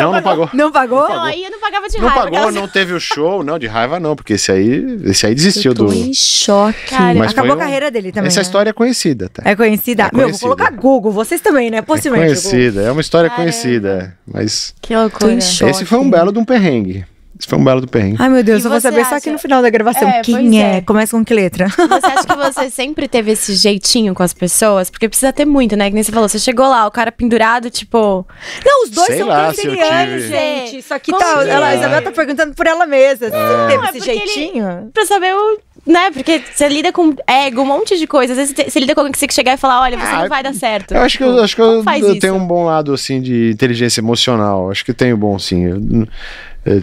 não, não, pagou. Não pagou? Não, aí eu não pagava de raiva. Não pagou, não teve o show, não, de raiva não, porque esse aí, esse aí desistiu eu tô Em choque. Cara, Mas acabou a carreira dele também. Essa né? história é conhecida, tá? É conhecida. É conhecida. Meu, vou colocar Google, vocês também, né? Possivelmente. É conhecida, é uma história Caramba. conhecida, mas Que loucura. Esse foi um belo de um perrengue. Isso foi um belo do perrengue. Ai, meu Deus, e eu vou saber acha... só aqui no final da gravação. É, quem é? é? Começa com que letra? Você acha que você sempre teve esse jeitinho com as pessoas? Porque precisa ter muito, né? Que nem você falou, você chegou lá, o cara pendurado, tipo. Não, os dois Sei são cancerianos, gente. Isso aqui tá. Ela, a Isabela tá perguntando por ela mesma. Você é. teve é esse jeitinho? Ele, pra saber o né? Porque você lida com ego, um monte de coisa. Às vezes você lida com alguém que você chegar e falar, olha, você ah, não vai dar certo. Eu acho que eu, acho que eu, eu tenho um bom lado, assim, de inteligência emocional. Acho que tenho bom, sim. Eu, eu,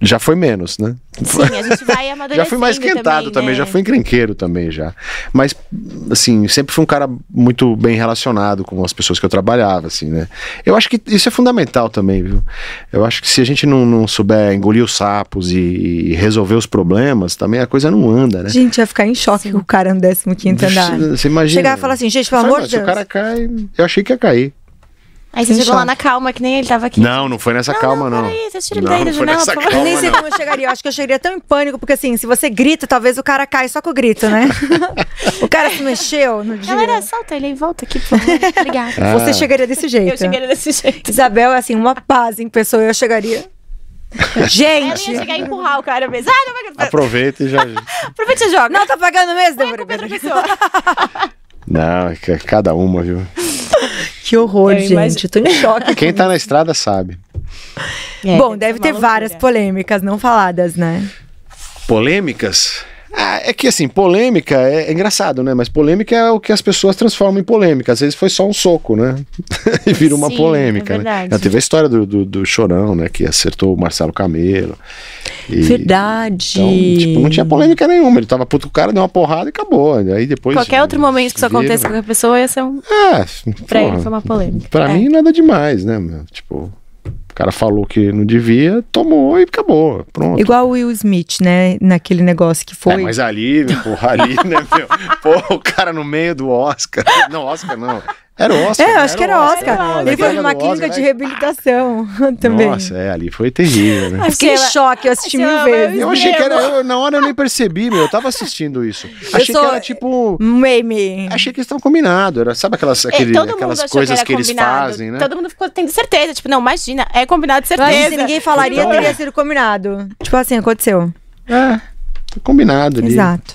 já foi menos, né? Sim, a gente vai amadurecendo. já fui mais esquentado também, também já né? fui encrenqueiro também já. Mas, assim, sempre fui um cara muito bem relacionado com as pessoas que eu trabalhava, assim, né? Eu acho que isso é fundamental também, viu? Eu acho que se a gente não, não souber engolir os sapos e, e resolver os problemas, também a coisa não anda, né? Gente, ia ficar em choque com o cara no 15 andar. Você imagina. Chegar e falar assim, gente, pelo amor de Deus. Se o cara cai, eu achei que ia cair. Aí você chegou lá na calma, que nem ele tava aqui. Não, não foi nessa não, calma, não. não. você tira ele daí da eu nem sei como eu chegaria. Eu acho que eu chegaria tão em pânico, porque assim, se você grita, talvez o cara cai só com o grito, né? o cara se mexeu no dia. Galera, solta ele aí, volta aqui, por favor. Obrigada. Ah. Você chegaria desse jeito. Eu chegaria desse jeito. Isabel é assim, uma paz em pessoa, eu chegaria. Gente! Ela ia chegar a empurrar o cara mesmo. Ah, não vai... Aproveita e já. Aproveita e joga. Não, tá pagando mesmo, Deborah. Não, é, é cada uma, viu? Que horror, eu gente. Tô em choque. Quem tá na estrada sabe. É, Bom, deve ter loucura. várias polêmicas não faladas, né? Polêmicas? Ah, é que assim, polêmica é, é, engraçado, né? Mas polêmica é o que as pessoas transformam em polêmica. Às vezes foi só um soco, né? e vira uma Sim, é polêmica. É né? Teve a história do, do, do, Chorão, né? Que acertou o Marcelo Camelo. E, Verdade. Então, tipo, não tinha polêmica nenhuma. Ele tava puto com o cara, deu uma porrada e acabou. Aí depois. Qualquer outro momento que isso aconteça com a pessoa ia ser um. É, pra ele foi uma polêmica. Pra é. mim, nada demais, né, meu? Tipo. O cara falou que não devia, tomou e acabou. Pronto. Igual o Will Smith, né? Naquele negócio que foi. É, mas ali, porra, ali, né, meu? Pô, o cara no meio do Oscar. Não, Oscar não. Era o Oscar. É, acho era né? que era Oscar. Oscar. Ele foi numa clínica de reabilitação também. Nossa, é, ali foi terrível, né? fiquei em choque, eu assisti mil vezes. Eu achei que era, eu, na hora eu nem percebi, meu, eu tava assistindo isso. Eu achei que era tipo... Meme. Achei que eles estavam combinados, era, sabe aquelas, é, aquele, é, aquelas coisas que, que eles fazem, né? Todo mundo ficou tendo certeza, tipo, não, imagina, é combinado, certeza. Mas se ninguém falaria, então, teria é. sido combinado. Tipo assim, aconteceu. É, tá combinado ali. Exato.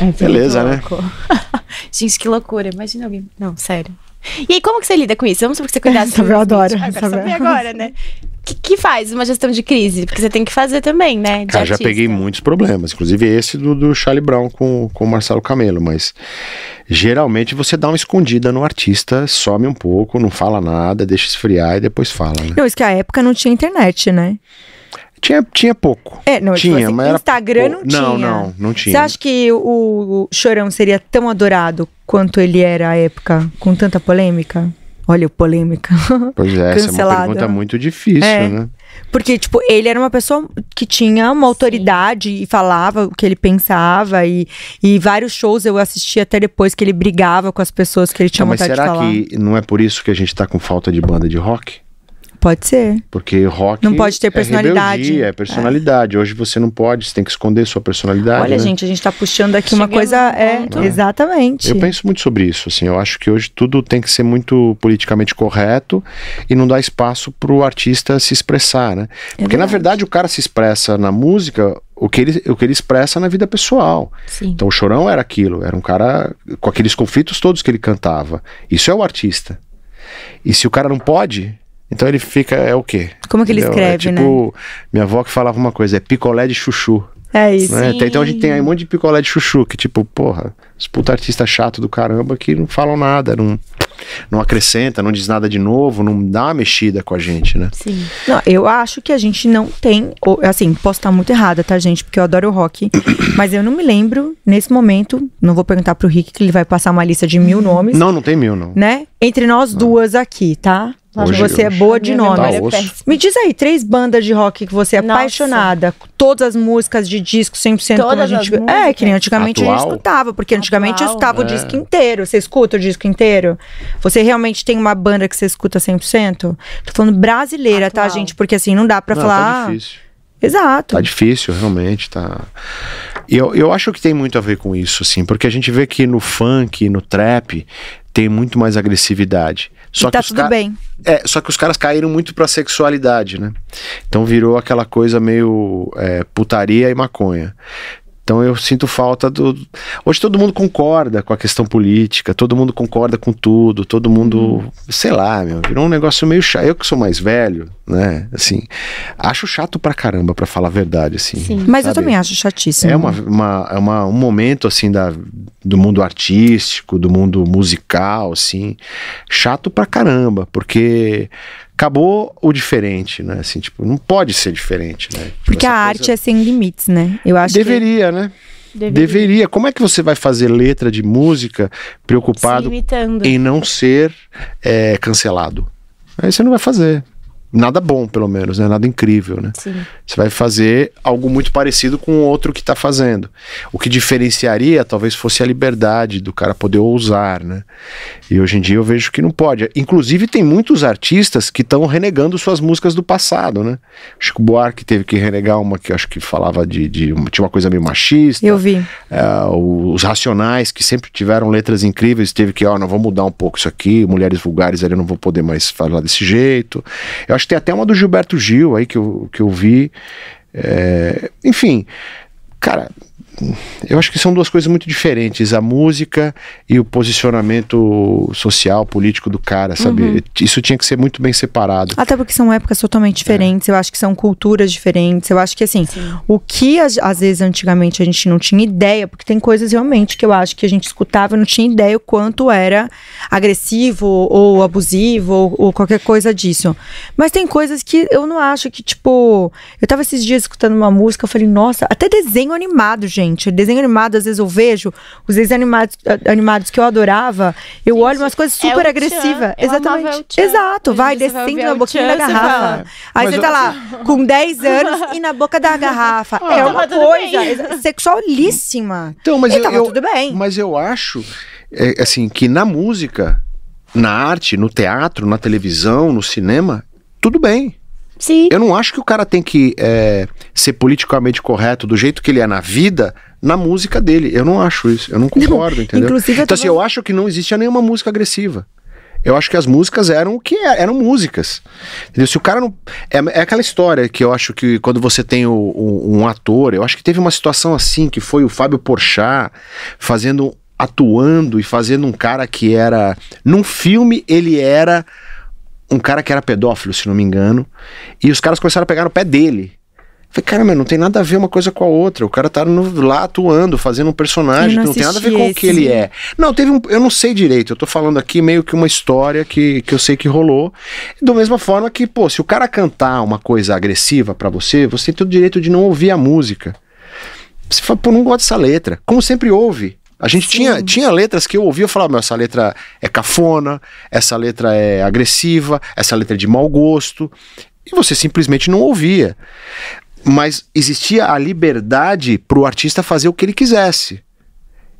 É, Beleza, né? Gente, que loucura. Imagina alguém. Não, sério. E aí, como que você lida com isso? Vamos supor que você cuidasse. Sabe, eu adoro. Ah, eu saber agora, né? O que, que, faz uma gestão de crise? Porque você tem que fazer também, né? Cara, já peguei muitos problemas, inclusive esse do, do Charlie Brown com, com o Marcelo Camelo, mas geralmente você dá uma escondida no artista, some um pouco, não fala nada, deixa esfriar e depois fala. Né? Não, isso que a época não tinha internet, né? Tinha, tinha pouco. É, não, tipo tinha, assim, mas Instagram não tinha. Não, não, não tinha. Você acha que o Chorão seria tão adorado quanto ele era à época, com tanta polêmica? Olha, polêmica. Pois é, essa é uma pergunta muito difícil, é. né? Porque, tipo, ele era uma pessoa que tinha uma autoridade Sim. e falava o que ele pensava. E, e vários shows eu assisti até depois que ele brigava com as pessoas que ele tinha não, vontade de falar. Mas será que não é por isso que a gente tá com falta de banda de rock? Pode ser. Porque rock não pode ter personalidade. É, rebeldia, é personalidade. É. Hoje você não pode, você tem que esconder sua personalidade. Olha, né? gente, a gente está puxando aqui uma coisa. É, exatamente. Eu penso muito sobre isso. Assim, eu acho que hoje tudo tem que ser muito politicamente correto e não dá espaço para o artista se expressar, né? É Porque verdade. na verdade o cara se expressa na música o que ele, o que ele expressa na vida pessoal. Sim. Então o Chorão era aquilo, era um cara com aqueles conflitos todos que ele cantava. Isso é o artista. E se o cara não pode, então ele fica, é o quê? Como que ele Entendeu? escreve, é tipo, né? minha avó que falava uma coisa, é picolé de chuchu. É né? isso. Né? Então a gente tem aí um monte de picolé de chuchu, que tipo, porra, os puta artista chato do caramba que não falam nada, não, não acrescenta, não diz nada de novo, não dá uma mexida com a gente, né? Sim. Não, eu acho que a gente não tem, assim, posso estar muito errada, tá, gente? Porque eu adoro o rock, mas eu não me lembro, nesse momento, não vou perguntar pro Rick que ele vai passar uma lista de mil nomes. Não, não tem mil, não. Né? Entre nós não. duas aqui, tá? hoje, você hoje. é boa tá de nome. Tá, Me diz aí, três bandas de rock que você é Nossa. apaixonada. Todas as músicas de disco 100% Todas como a gente... É, que nem antigamente Atual. a gente escutava. Porque antigamente eu escutava é. o disco inteiro. Você escuta o disco inteiro? Você realmente tem uma banda que você escuta 100%? Tô falando brasileira, tá, Atual. tá, gente? Porque assim, não dá pra não, tá falar... Tá difícil. Exato. Tá difícil, realmente, tá. E eu, eu acho que tem muito a ver com isso, assim, porque a gente vê que no funk, no trap, tem muito mais agressividade. Só e tá tudo bem. É, só que os caras caíram muito pra sexualidade, né? Então virou aquela coisa meio é, putaria e maconha. Então eu sinto falta do. Hoje todo mundo concorda com a questão política, todo mundo concorda com tudo, todo mundo. Uhum. Sei lá, meu, virou um negócio meio chato. Eu que sou mais velho, né? Assim, acho chato pra caramba, pra falar a verdade, assim. Sim. Mas eu também acho chatíssimo. É, uma, uma, é uma, um momento, assim, da, do mundo artístico, do mundo musical, assim. Chato pra caramba, porque acabou o diferente, né? Assim, tipo, não pode ser diferente, né? Tipo, Porque a coisa... arte é sem limites, né? Eu acho Deveria, que... né? Deveria. Deveria. Como é que você vai fazer letra de música preocupado em não ser é, cancelado? Aí você não vai fazer nada bom, pelo menos, né? Nada incrível, né? Sim. Você vai fazer algo muito parecido com o outro que está fazendo. O que diferenciaria talvez fosse a liberdade do cara poder ousar, né? E hoje em dia eu vejo que não pode. Inclusive tem muitos artistas que estão renegando suas músicas do passado, né? Chico Buarque teve que renegar uma que acho que falava de, de tinha uma coisa meio machista. Eu vi. É, os Racionais que sempre tiveram letras incríveis teve que, ó, oh, não vou mudar um pouco isso aqui, mulheres vulgares ali eu não vou poder mais falar desse jeito. Eu acho que tem até uma do Gilberto Gil aí que eu, que eu vi. É, enfim, cara, eu acho que são duas coisas muito diferentes, a música e o posicionamento social, político do cara, sabe? Uhum. Isso tinha que ser muito bem separado. Até porque são épocas totalmente é. diferentes, é. eu acho que são culturas diferentes, eu acho que assim, Sim. o que às vezes antigamente a gente não tinha ideia, porque tem coisas realmente que eu acho que a gente escutava e não tinha ideia o quanto era agressivo ou abusivo ou, ou, qualquer coisa disso. Mas tem coisas que eu não acho que, tipo, eu tava esses dias escutando uma música, eu falei, nossa, até desenho animado, gente gente. Desenho animado, às vezes eu vejo os desenhos animados, animados que eu adorava, eu gente, olho umas coisas é super é agressivas. Exatamente. Exato, vai descendo na boquinha da garrafa. Aí Mas você eu... tá lá, com 10 anos e na boca da garrafa. é tá uma coisa sexualíssima. Então, mas eu, eu, tudo bem. Mas eu acho, é, assim, que na música, na arte, no teatro, na televisão, no cinema, tudo bem. Sim. Eu não acho que o cara tem que é, ser politicamente correto do jeito que ele é na vida, na música dele. Eu não acho isso. Eu não concordo, não. entendeu? Inclusive, então, assim, eu acho que não existia nenhuma música agressiva. Eu acho que as músicas eram o que eram, é, eram músicas. Entendeu? Se o cara não. É, é, aquela história que eu acho que quando você tem o, o, um ator, eu acho que teve uma situação assim, que foi o Fábio Porchat fazendo. atuando e fazendo um cara que era. Num filme, ele era um cara que era pedófilo, se não me engano, e os caras começaram a pegar no pé dele. falei, cara, mas não tem nada a ver uma coisa com a outra. O cara tá no, lá atuando, fazendo um personagem, não, não tem nada a ver com esse. o que ele é. Não, teve um. Eu não sei direito, eu tô falando aqui meio que uma história que, que eu sei que rolou. Da mesma forma que, pô, se o cara cantar uma coisa agressiva para você, você tem todo o direito de não ouvir a música. Você fala, pô, não gosto dessa letra. Como sempre houve. A gente tinha, tinha letras que eu ouvia e falava, essa letra é cafona, essa letra é agressiva, essa letra é de mau gosto. E você simplesmente não ouvia. Mas existia a liberdade para o artista fazer o que ele quisesse.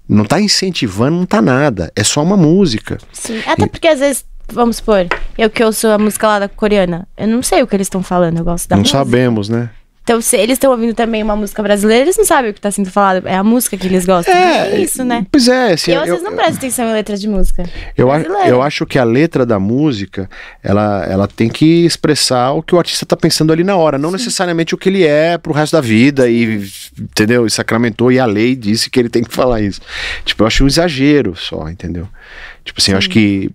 Não tá incentivando, não tá nada. É só uma música. Sim, até e... porque às vezes vamos supor, é eu que ouço a música lá da coreana, eu não sei o que eles estão falando, eu gosto da Não música. sabemos, né? Então, se eles estão ouvindo também uma música brasileira, eles não sabem o que está sendo falado. É a música que eles gostam. É, é isso, né? Pois é. Assim, e eu, vocês é, não prestam atenção em letra de música. Eu, a, eu acho que a letra da música, ela, ela tem que expressar o que o artista está pensando ali na hora, não Sim. necessariamente o que ele é para o resto da vida e, entendeu? E sacramentou e a lei disse que ele tem que falar isso. Tipo, eu acho um exagero só, entendeu? Tipo assim, Sim. eu acho que.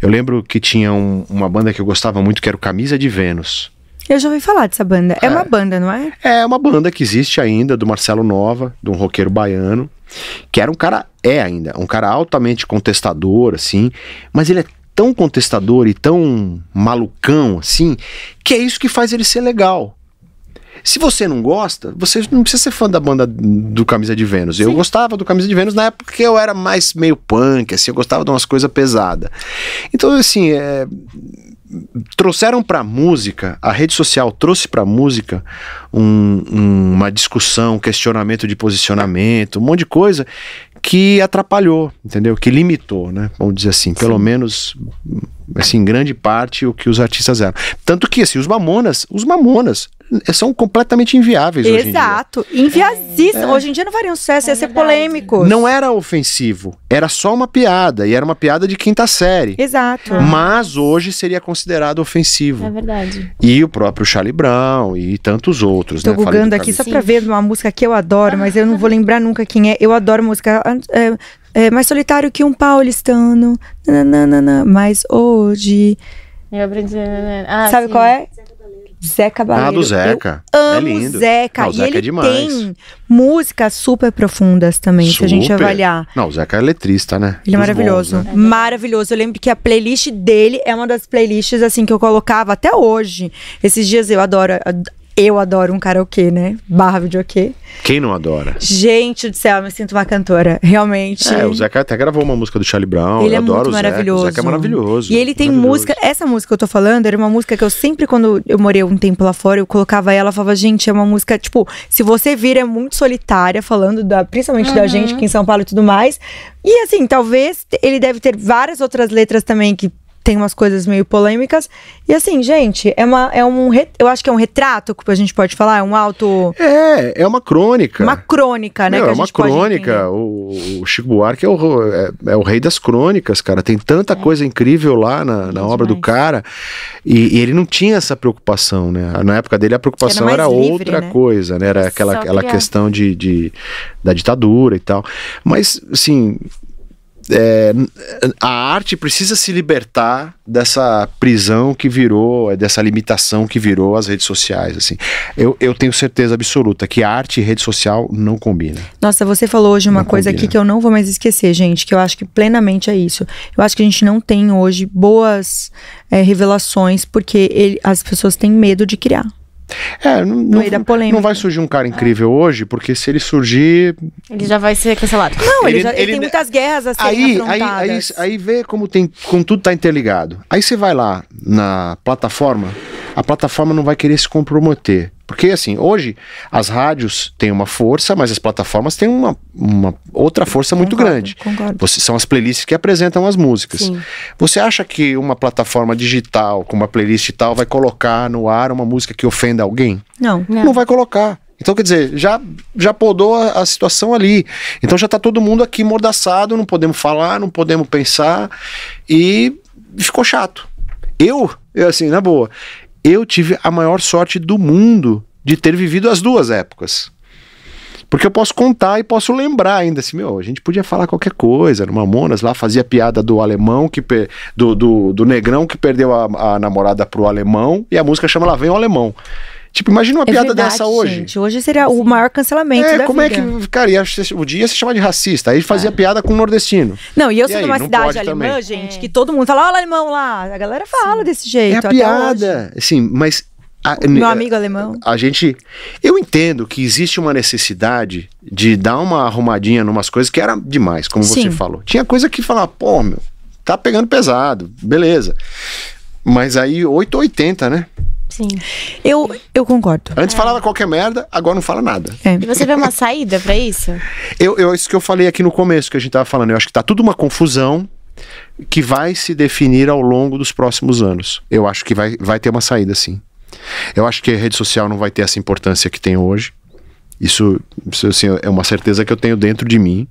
Eu lembro que tinha um, uma banda que eu gostava muito, que era o Camisa de Vênus. Eu já ouvi falar dessa banda. É, é uma banda, não é? É uma banda que existe ainda, do Marcelo Nova, de um roqueiro baiano, que era um cara, é ainda, um cara altamente contestador, assim, mas ele é tão contestador e tão malucão, assim, que é isso que faz ele ser legal. Se você não gosta, você não precisa ser fã da banda do Camisa de Vênus. Sim. Eu gostava do Camisa de Vênus na época que eu era mais meio punk, assim, eu gostava de umas coisas pesadas. Então, assim, é trouxeram para música, a rede social trouxe para música um, um, uma discussão, um questionamento de posicionamento, um monte de coisa que atrapalhou, entendeu? Que limitou, né? Vamos dizer assim, pelo Sim. menos assim, grande parte o que os artistas eram. Tanto que assim, os Mamonas, os Mamonas é, são completamente inviáveis Exato. hoje em dia. Exato. Inviasíssimo. É. Hoje em dia não faria um sucesso, é ia ser polêmico. Não era ofensivo, era só uma piada. E era uma piada de quinta série. Exato. Ah. Mas hoje seria considerado ofensivo. É verdade. E o próprio Charlie Brown e tantos outros. Tô né? bugando aqui só pra ver uma música que eu adoro, mas eu não vou lembrar nunca quem é. Eu adoro música. É, é mais solitário que um paulistano. Nananana, mas hoje. Eu aprendi. Ah, Sabe sim. qual é? Zeca Baleiro. Ah, do Zeca. Eu é amo é lindo. Zeca. Não, o Zeca e é ele é demais. tem músicas super profundas também, super. se a gente avaliar. Não, o Zeca é letrista, né? Ele é maravilhoso. Bons, né? Maravilhoso. Eu lembro que a playlist dele é uma das playlists, assim, que eu colocava até hoje. Esses dias eu adoro, eu adoro um karaokê, né? Barra videokê. Quem não adora? Gente do céu, eu me sinto uma cantora, realmente. É, o Zeca até gravou uma música do Charlie Brown. Ele eu é adoro muito o maravilhoso. Zeca. O Zeca é maravilhoso. E ele tem música, essa música que eu tô falando, era uma música que eu sempre, quando eu morei um tempo lá fora, eu colocava ela e falava, gente, é uma música, tipo, se você vir, é muito solitária, falando da, principalmente uhum. da gente aqui em São Paulo e tudo mais. E assim, talvez ele deve ter várias outras letras também que tem umas coisas meio polêmicas. E assim, gente, é, uma, é um. Eu acho que é um retrato que a gente pode falar, é um auto. É, é uma crônica. Uma crônica, né? Não, é uma crônica. O, o, Chico Buarque é o, é, é, o rei das crônicas, cara. Tem tanta é. coisa incrível lá na, na obra demais. do cara. E, e, ele não tinha essa preocupação, né? Na época dele, a preocupação era, era livre, outra né? coisa, né? Era aquela, aquela é. questão de, de, da ditadura e tal. Mas, assim é, a arte precisa se libertar dessa prisão que virou, é, dessa limitação que virou as redes sociais. Assim, eu, eu tenho certeza absoluta que arte e rede social não combinam. Nossa, você falou hoje uma não coisa combina. aqui que eu não vou mais esquecer, gente, que eu acho que plenamente é isso. Eu acho que a gente não tem hoje boas é, revelações porque ele, as pessoas têm medo de criar. É, não, não, vai surgir um cara incrível ah. hoje, porque se ele surgir. Ele já vai ser cancelado. Não, ele, ele, já, ele, ele tem muitas guerras a aí, Aí, aí, aí vê como, tem, como tudo está interligado. Aí você vai lá na plataforma a plataforma não vai querer se comprometer. Porque, assim, hoje as rádios têm uma força, mas as plataformas têm uma, uma outra força concordo, muito grande. Concordo. Você, são as playlists que apresentam as músicas. Sim. Você acha que uma plataforma digital, com uma playlist e tal, vai colocar no ar uma música que ofenda alguém? Não. Não, não vai colocar. Então, quer dizer, já, já podou a, a situação ali. Então já está todo mundo aqui mordaçado, não podemos falar, não podemos pensar. E ficou chato. Eu, eu assim, na boa, eu tive a maior sorte do mundo de ter vivido as duas épocas. Porque eu posso contar e posso lembrar ainda assim, meu, a gente podia falar qualquer coisa. No Mamonas lá fazia piada do alemão, que do, do, do negrão que perdeu a, a namorada pro alemão, e a música chama Lá Vem o Alemão. Tipo, imagina uma é piada verdade, dessa hoje. Gente, hoje seria o maior cancelamento é, da como é vida. é que, cara, ia, o dia se chamar de racista, aí fazia é. piada com o nordestino. Não, e eu sou de uma cidade alemã, também. gente, é. que todo mundo fala, olha alemão lá, a galera fala Sim. desse é jeito. É piada, hoje. sim, mas... A, Meu amigo alemão. A, a gente, eu entendo que existe uma necessidade de dar uma arrumadinha numas coisas que era demais, como sim. você falou. Tinha coisa que falar, pô, meu, tá pegando pesado, beleza. Mas aí 880, né? Sim. Eu, eu concordo. Antes é. falava qualquer merda, agora não fala nada. É. E você vê uma saída para isso? Eu, eu, isso que eu falei aqui no começo, que a gente tava falando. Eu acho que tá tudo uma confusão que vai se definir ao longo dos próximos anos. Eu acho que vai, vai ter uma saída, sim. Eu acho que a rede social não vai ter essa importância que tem hoje. Isso assim, é uma certeza que eu tenho dentro de mim.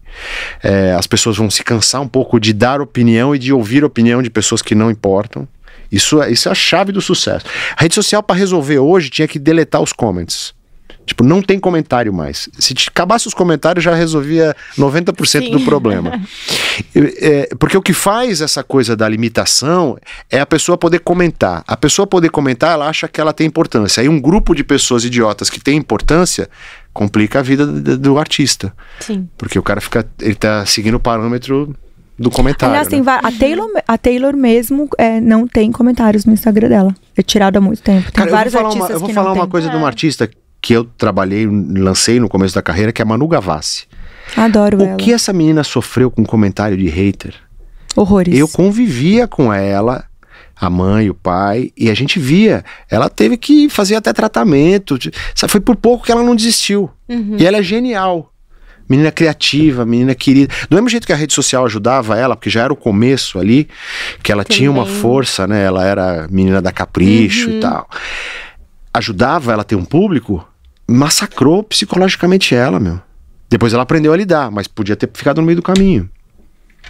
É, as pessoas vão se cansar um pouco de dar opinião e de ouvir opinião de pessoas que não importam. Isso, é, isso é a chave do sucesso. A rede social, para resolver hoje, tinha que deletar os comments. Tipo, não tem comentário mais. Se acabasse os comentários, já resolvia 90% Sim. do problema. É, porque o que faz essa coisa da limitação é a pessoa poder comentar. A pessoa poder comentar, ela acha que ela tem importância. Aí um grupo de pessoas idiotas que tem importância complica a vida do, do artista. Sim. Porque o cara fica. Ele tá seguindo o parâmetro do comentário. Aliás, tem né? a, Taylor, a Taylor mesmo é, não tem comentários no Instagram dela. É tirado há muito tempo. Tem Cara, vários eu vou falar uma, vou falar uma coisa é. de uma é. artista que eu trabalhei, lancei no começo da carreira, que é a Manu Gavassi. Adoro o ela. O que essa menina sofreu com comentário de hater? Horrores. Eu convivia com ela, a mãe, o pai, e a gente via. Ela teve que fazer até tratamento. Foi por pouco que ela não desistiu. Uhum. E ela é genial menina criativa, menina querida. Do mesmo jeito que a rede social ajudava ela, porque já era o começo ali, que ela Também. tinha uma força, né? Ela era menina da capricho uhum. e tal. Ajudava ela a ter um público, massacrou psicologicamente ela, meu. Depois ela aprendeu a lidar, mas podia ter ficado no meio do caminho.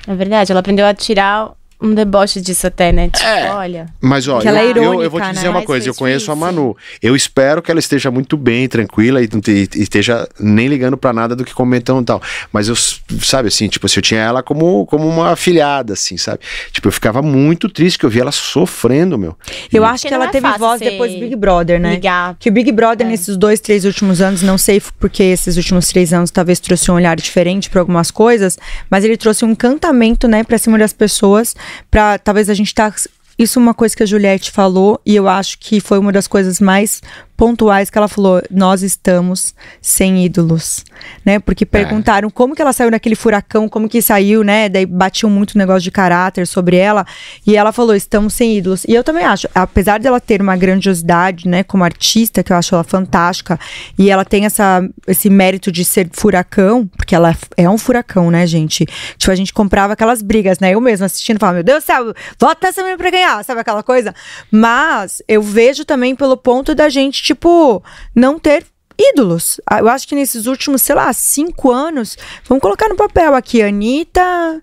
É verdade, ela aprendeu a tirar um deboche disso até, né? Tipo, é. olha. Mas olha, eu, é irônica, eu, eu, vou te dizer né? uma coisa, eu conheço a Manu. Eu espero que ela esteja muito bem, tranquila e, e esteja nem ligando para nada do que comentam e tal. Mas eu, sabe assim, tipo, se eu tinha ela como, como uma afilhada, assim, sabe? Tipo, eu ficava muito triste que eu via ela sofrendo, meu. Eu e acho que ela é teve voz depois do Big Brother, né? Ligar. Que o Big Brother, é. nesses dois, três últimos anos, não sei porque esses últimos três anos talvez trouxe um olhar diferente para algumas coisas, mas ele trouxe um encantamento, né, pra cima das pessoas para talvez a gente tá isso é uma coisa que a Juliette falou e eu acho que foi uma das coisas mais pontuais que ela falou: nós estamos sem ídolos, né? Porque é. perguntaram é. como que ela saiu naquele furacão, como que saiu, né? Daí batiam muito negócio de caráter sobre ela e ela falou: estamos sem ídolos. E eu também acho, apesar dela ter uma grandiosidade, né, como artista, que eu acho ela fantástica, e ela tem essa, esse mérito de ser furacão, porque ela é um furacão, né, gente? Tipo, a gente comprava aquelas brigas, né? Eu mesma assistindo, falava: meu Deus do céu, vota essa menina pra ganhar, sabe aquela coisa? Mas eu vejo também pelo ponto da gente tipo, não ter ídolos. Ah, eu acho que nesses últimos, sei lá, cinco anos, vamos colocar no papel aqui, Anitta.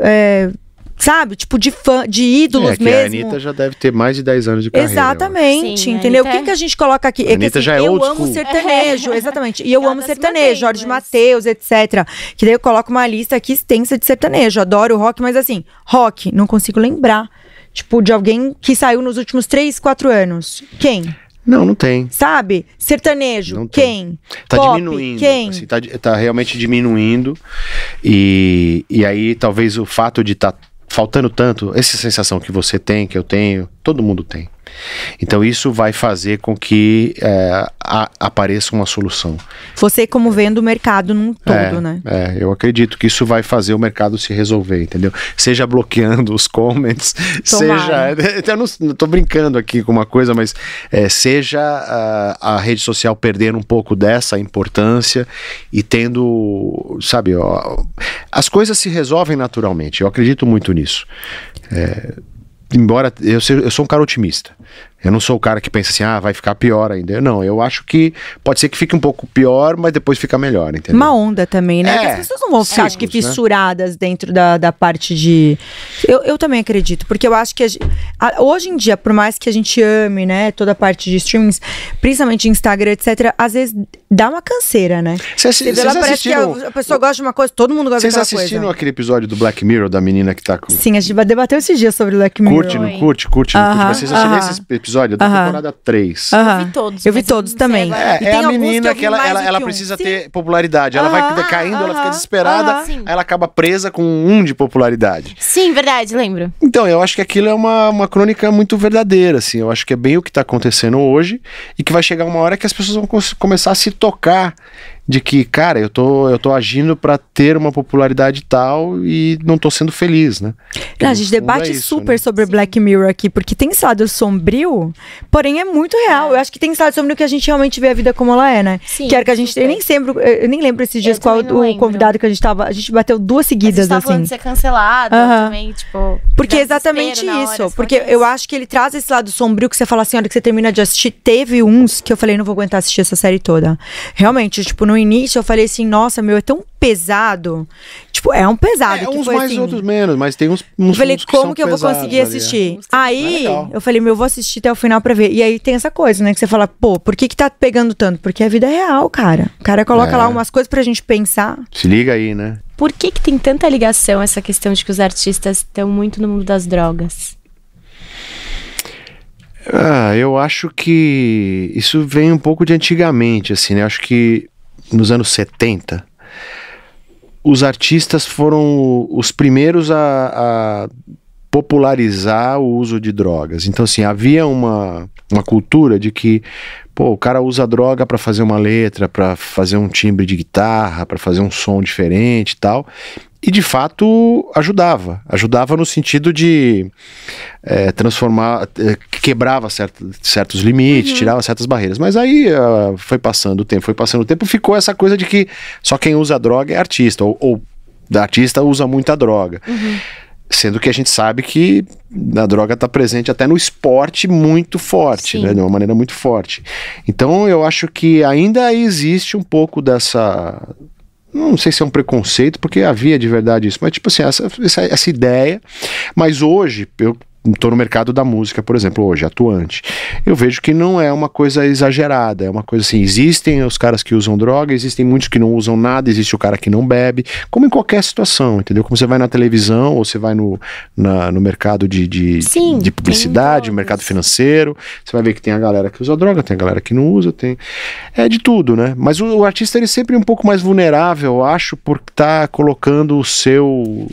É, sabe? Tipo, de fã, de ídolos é, mesmo. A Anitta já deve ter mais de 10 anos de carreira. Exatamente, Sim, né? entendeu? Anitta... O que, é- que a gente coloca aqui? A é Anitta que, assim, já é Eu amo sertanejo, exatamente. E eu amo sertanejo, Jorge Matheus, etc. Que daí eu coloco uma lista aqui extensa de sertanejo. Adoro rock, mas assim, rock, não consigo lembrar. Tipo, de alguém que saiu nos últimos 3, 4 anos. Quem? Não, não tem. Sabe? Sertanejo, quem? Tá Pop, diminuindo. Quem? Assim, tá, tá, realmente diminuindo. E, e aí, talvez o fato de estar tá faltando tanto, essa sensação que você tem, que eu tenho, todo mundo tem. Então isso vai fazer com que é, a, apareça uma solução. Você como vendo o mercado num todo, é, né? É, eu acredito que isso vai fazer o mercado se resolver, entendeu? Seja bloqueando os comments, Tomara. seja... Eu não, estou brincando aqui com uma coisa, mas é, seja a, ah, a, rede social perdendo um pouco dessa importância e tendo, sabe, ó, as coisas se resolvem naturalmente. Eu acredito muito nisso. É, embora eu, seja, eu sou um cara otimista, eu não sou o cara que pensa assim, ah, vai ficar pior ainda. Não, eu acho que pode ser que fique um pouco pior, mas depois fica melhor, entendeu? Uma onda também, né? É, as pessoas não vão ficar, acho que, né? fissuradas né? dentro da, da parte de. Eu, eu também acredito, porque eu acho que a, a, hoje em dia, por mais que a gente ame, né, toda a parte de streamings, principalmente Instagram, etc., às vezes dá uma canseira, né? Cê, Você vê lá, tá parece que a, a pessoa gosta de uma coisa, todo mundo gosta de tá uma coisa. Vocês assistiram aquele episódio do Black Mirror da menina que tá com. Sim, a gente debateu esses dias sobre o Black Mirror. Curte, não curte, curte, não uh -huh, curte. Mas vocês assistiram uh -huh. esse episódio? episódio da uh -huh. temporada 3. Uh -huh. Eu vi todos. Eu vi todos também. É, é a menina que, que ela, ela, ela um. precisa Sim. ter popularidade. Ela uh -huh. vai caindo, ela fica desesperada, aí ela acaba presa com um de popularidade. Sim, verdade, lembro. Então, eu acho que aquilo é uma, uma crônica muito verdadeira, assim. Eu acho que é bem o que está acontecendo hoje e que vai chegar uma hora que as pessoas vão começar a se tocar de que, cara, eu tô, eu tô agindo para ter uma popularidade tal e não tô sendo feliz, né? Não, a gente debate é isso, super né? sobre Black Mirror aqui, porque tem esse lado sombrio, porém é muito real. É. Eu acho que tem esse lado sombrio que a gente realmente vê a vida como ela é, né? Sim, que era que a gente. Super. Eu nem lembro, eu nem lembro esses dias eu qual o lembro. convidado que a gente tava. A gente bateu duas seguidas, a gente tá assim. Falando de ser cancelado uh -huh. também, tipo. Porque é exatamente isso. Hora, porque eu acho que ele traz esse lado sombrio que você fala assim, olha, que você termina de assistir. Teve uns que eu falei, não vou aguentar assistir essa série toda. Realmente, tipo, não início eu falei assim, nossa, meu, é tão pesado. Tipo, é um pesado. É, uns foi, mais assim, outros menos, mas tem uns, uns Eu falei, uns como que, que eu vou conseguir ali, é. assistir? É. Aí, é eu falei, meu, eu vou assistir até o final pra ver. E aí tem essa coisa, né, que você fala, pô, por que que tá pegando tanto? Porque a vida é real, cara. O cara coloca é. lá umas coisas pra gente pensar. Se liga aí, né? Por que que tem tanta ligação essa questão de que os artistas estão muito no mundo das drogas? Ah, eu acho que isso vem um pouco de antigamente, assim, né? Acho que nos anos 70, os artistas foram os primeiros a, a popularizar o uso de drogas. Então, assim, havia uma, uma cultura de que, pô, o cara usa droga para fazer uma letra, para fazer um timbre de guitarra, para fazer um som diferente e tal. E de fato ajudava. Ajudava no sentido de é, transformar, é, que quebrava certo, certos limites, uhum. tirava certas barreiras. Mas aí uh, foi passando o tempo, foi passando o tempo, ficou essa coisa de que só quem usa droga é artista, ou, ou artista usa muita droga. Uhum. Sendo que a gente sabe que a droga está presente até no esporte muito forte, né, Sim. né? de uma maneira muito forte. Então eu acho que ainda existe um pouco dessa não sei se é um preconceito, porque havia de verdade isso, mas tipo assim, essa, essa, essa, ideia. Mas hoje eu estou no mercado da música, por exemplo, hoje, atuante. Eu vejo que não é uma coisa exagerada, é uma coisa assim, existem os caras que usam droga, existem muitos que não usam nada, existe o cara que não bebe, como em qualquer situação, entendeu? Como você vai na televisão, ou você vai no, na, no mercado de, de, Sim, de publicidade, no mercado financeiro, você vai ver que tem a galera que usa droga, tem a galera que não usa, tem... É de tudo, né? Mas o, o artista, ele é sempre um pouco mais vulnerável, eu acho, por estar tá colocando o seu,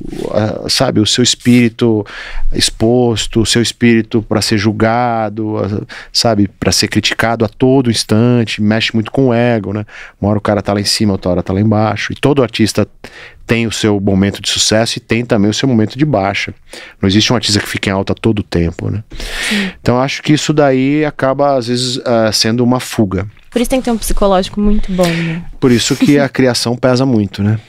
sabe, o seu espírito exposto, o seu espírito para ser julgado, sabe, para ser criticado a todo instante, mexe muito com o ego, né? Uma hora o cara tá lá em cima, outra hora tá lá embaixo. E todo artista tem o seu momento de sucesso e tem também o seu momento de baixa. Não existe um artista que fique em alta todo o tempo, né? Sim. Então acho que isso daí acaba às vezes uh, sendo uma fuga. Por isso tem que ter um psicológico muito bom, né? Por isso que a criação pesa muito, né?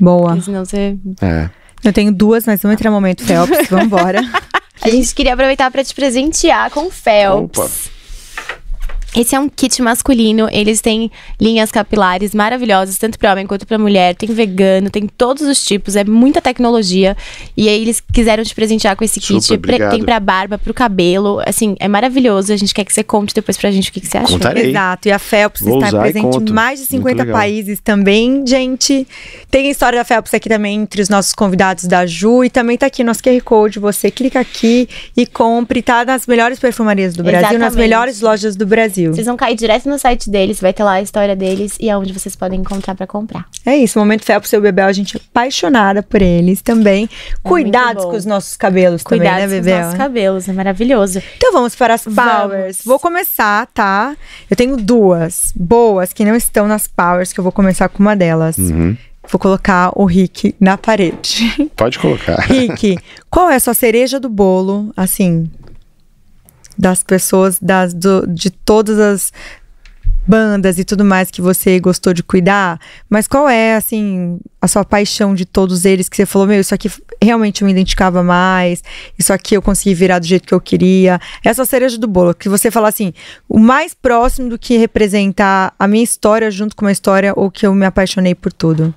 Boa. Porque senão você... É. Eu tenho duas, mas não entra momento Phelps, vambora. A gente queria aproveitar para te presentear com o Phelps. Opa. Esse é um kit masculino. Eles têm linhas capilares maravilhosas, tanto para homem quanto para mulher. Tem vegano, tem todos os tipos. É muita tecnologia. E aí eles quiseram te presentear com esse kit. Super, tem para barba, para o cabelo. Assim, é maravilhoso. A gente quer que você conte depois para a gente o que, que você achou. Contarei. Exato. E a Phelps Vou está presente em mais de 50 países também, gente. Tem a história da Phelps aqui também entre os nossos convidados da Ju. E também está aqui nosso QR Code. Você clica aqui e compre. Tá nas melhores perfumarias do Brasil, Exatamente. nas melhores lojas do Brasil. Brasil. Vocês vão cair direto no site deles, vai ter lá a história deles e aonde vocês podem encontrar para comprar. É isso, Momento Fé pro seu bebê, a gente é apaixonada por eles também. É Cuidados com os nossos cabelos Cuidados também, né, bebê? Cuidados com os nossos cabelos, é maravilhoso. Então vamos para as powers. Vamos. Vou começar, tá? Eu tenho duas boas que não estão nas powers, que eu vou começar com uma delas. Uhum. Vou colocar o Rick na parede. Pode colocar. Rick, qual é a sua cereja do bolo? Assim, das pessoas das, do, de todas as bandas e tudo mais que você gostou de cuidar, mas qual é, assim, a sua paixão de todos eles que você falou, meu, isso aqui realmente eu me identificava mais, isso aqui eu consegui virar do jeito que eu queria. Essa cereja do bolo, que você fala assim, o mais próximo do que representar a minha história junto com uma história ou que eu me apaixonei por tudo.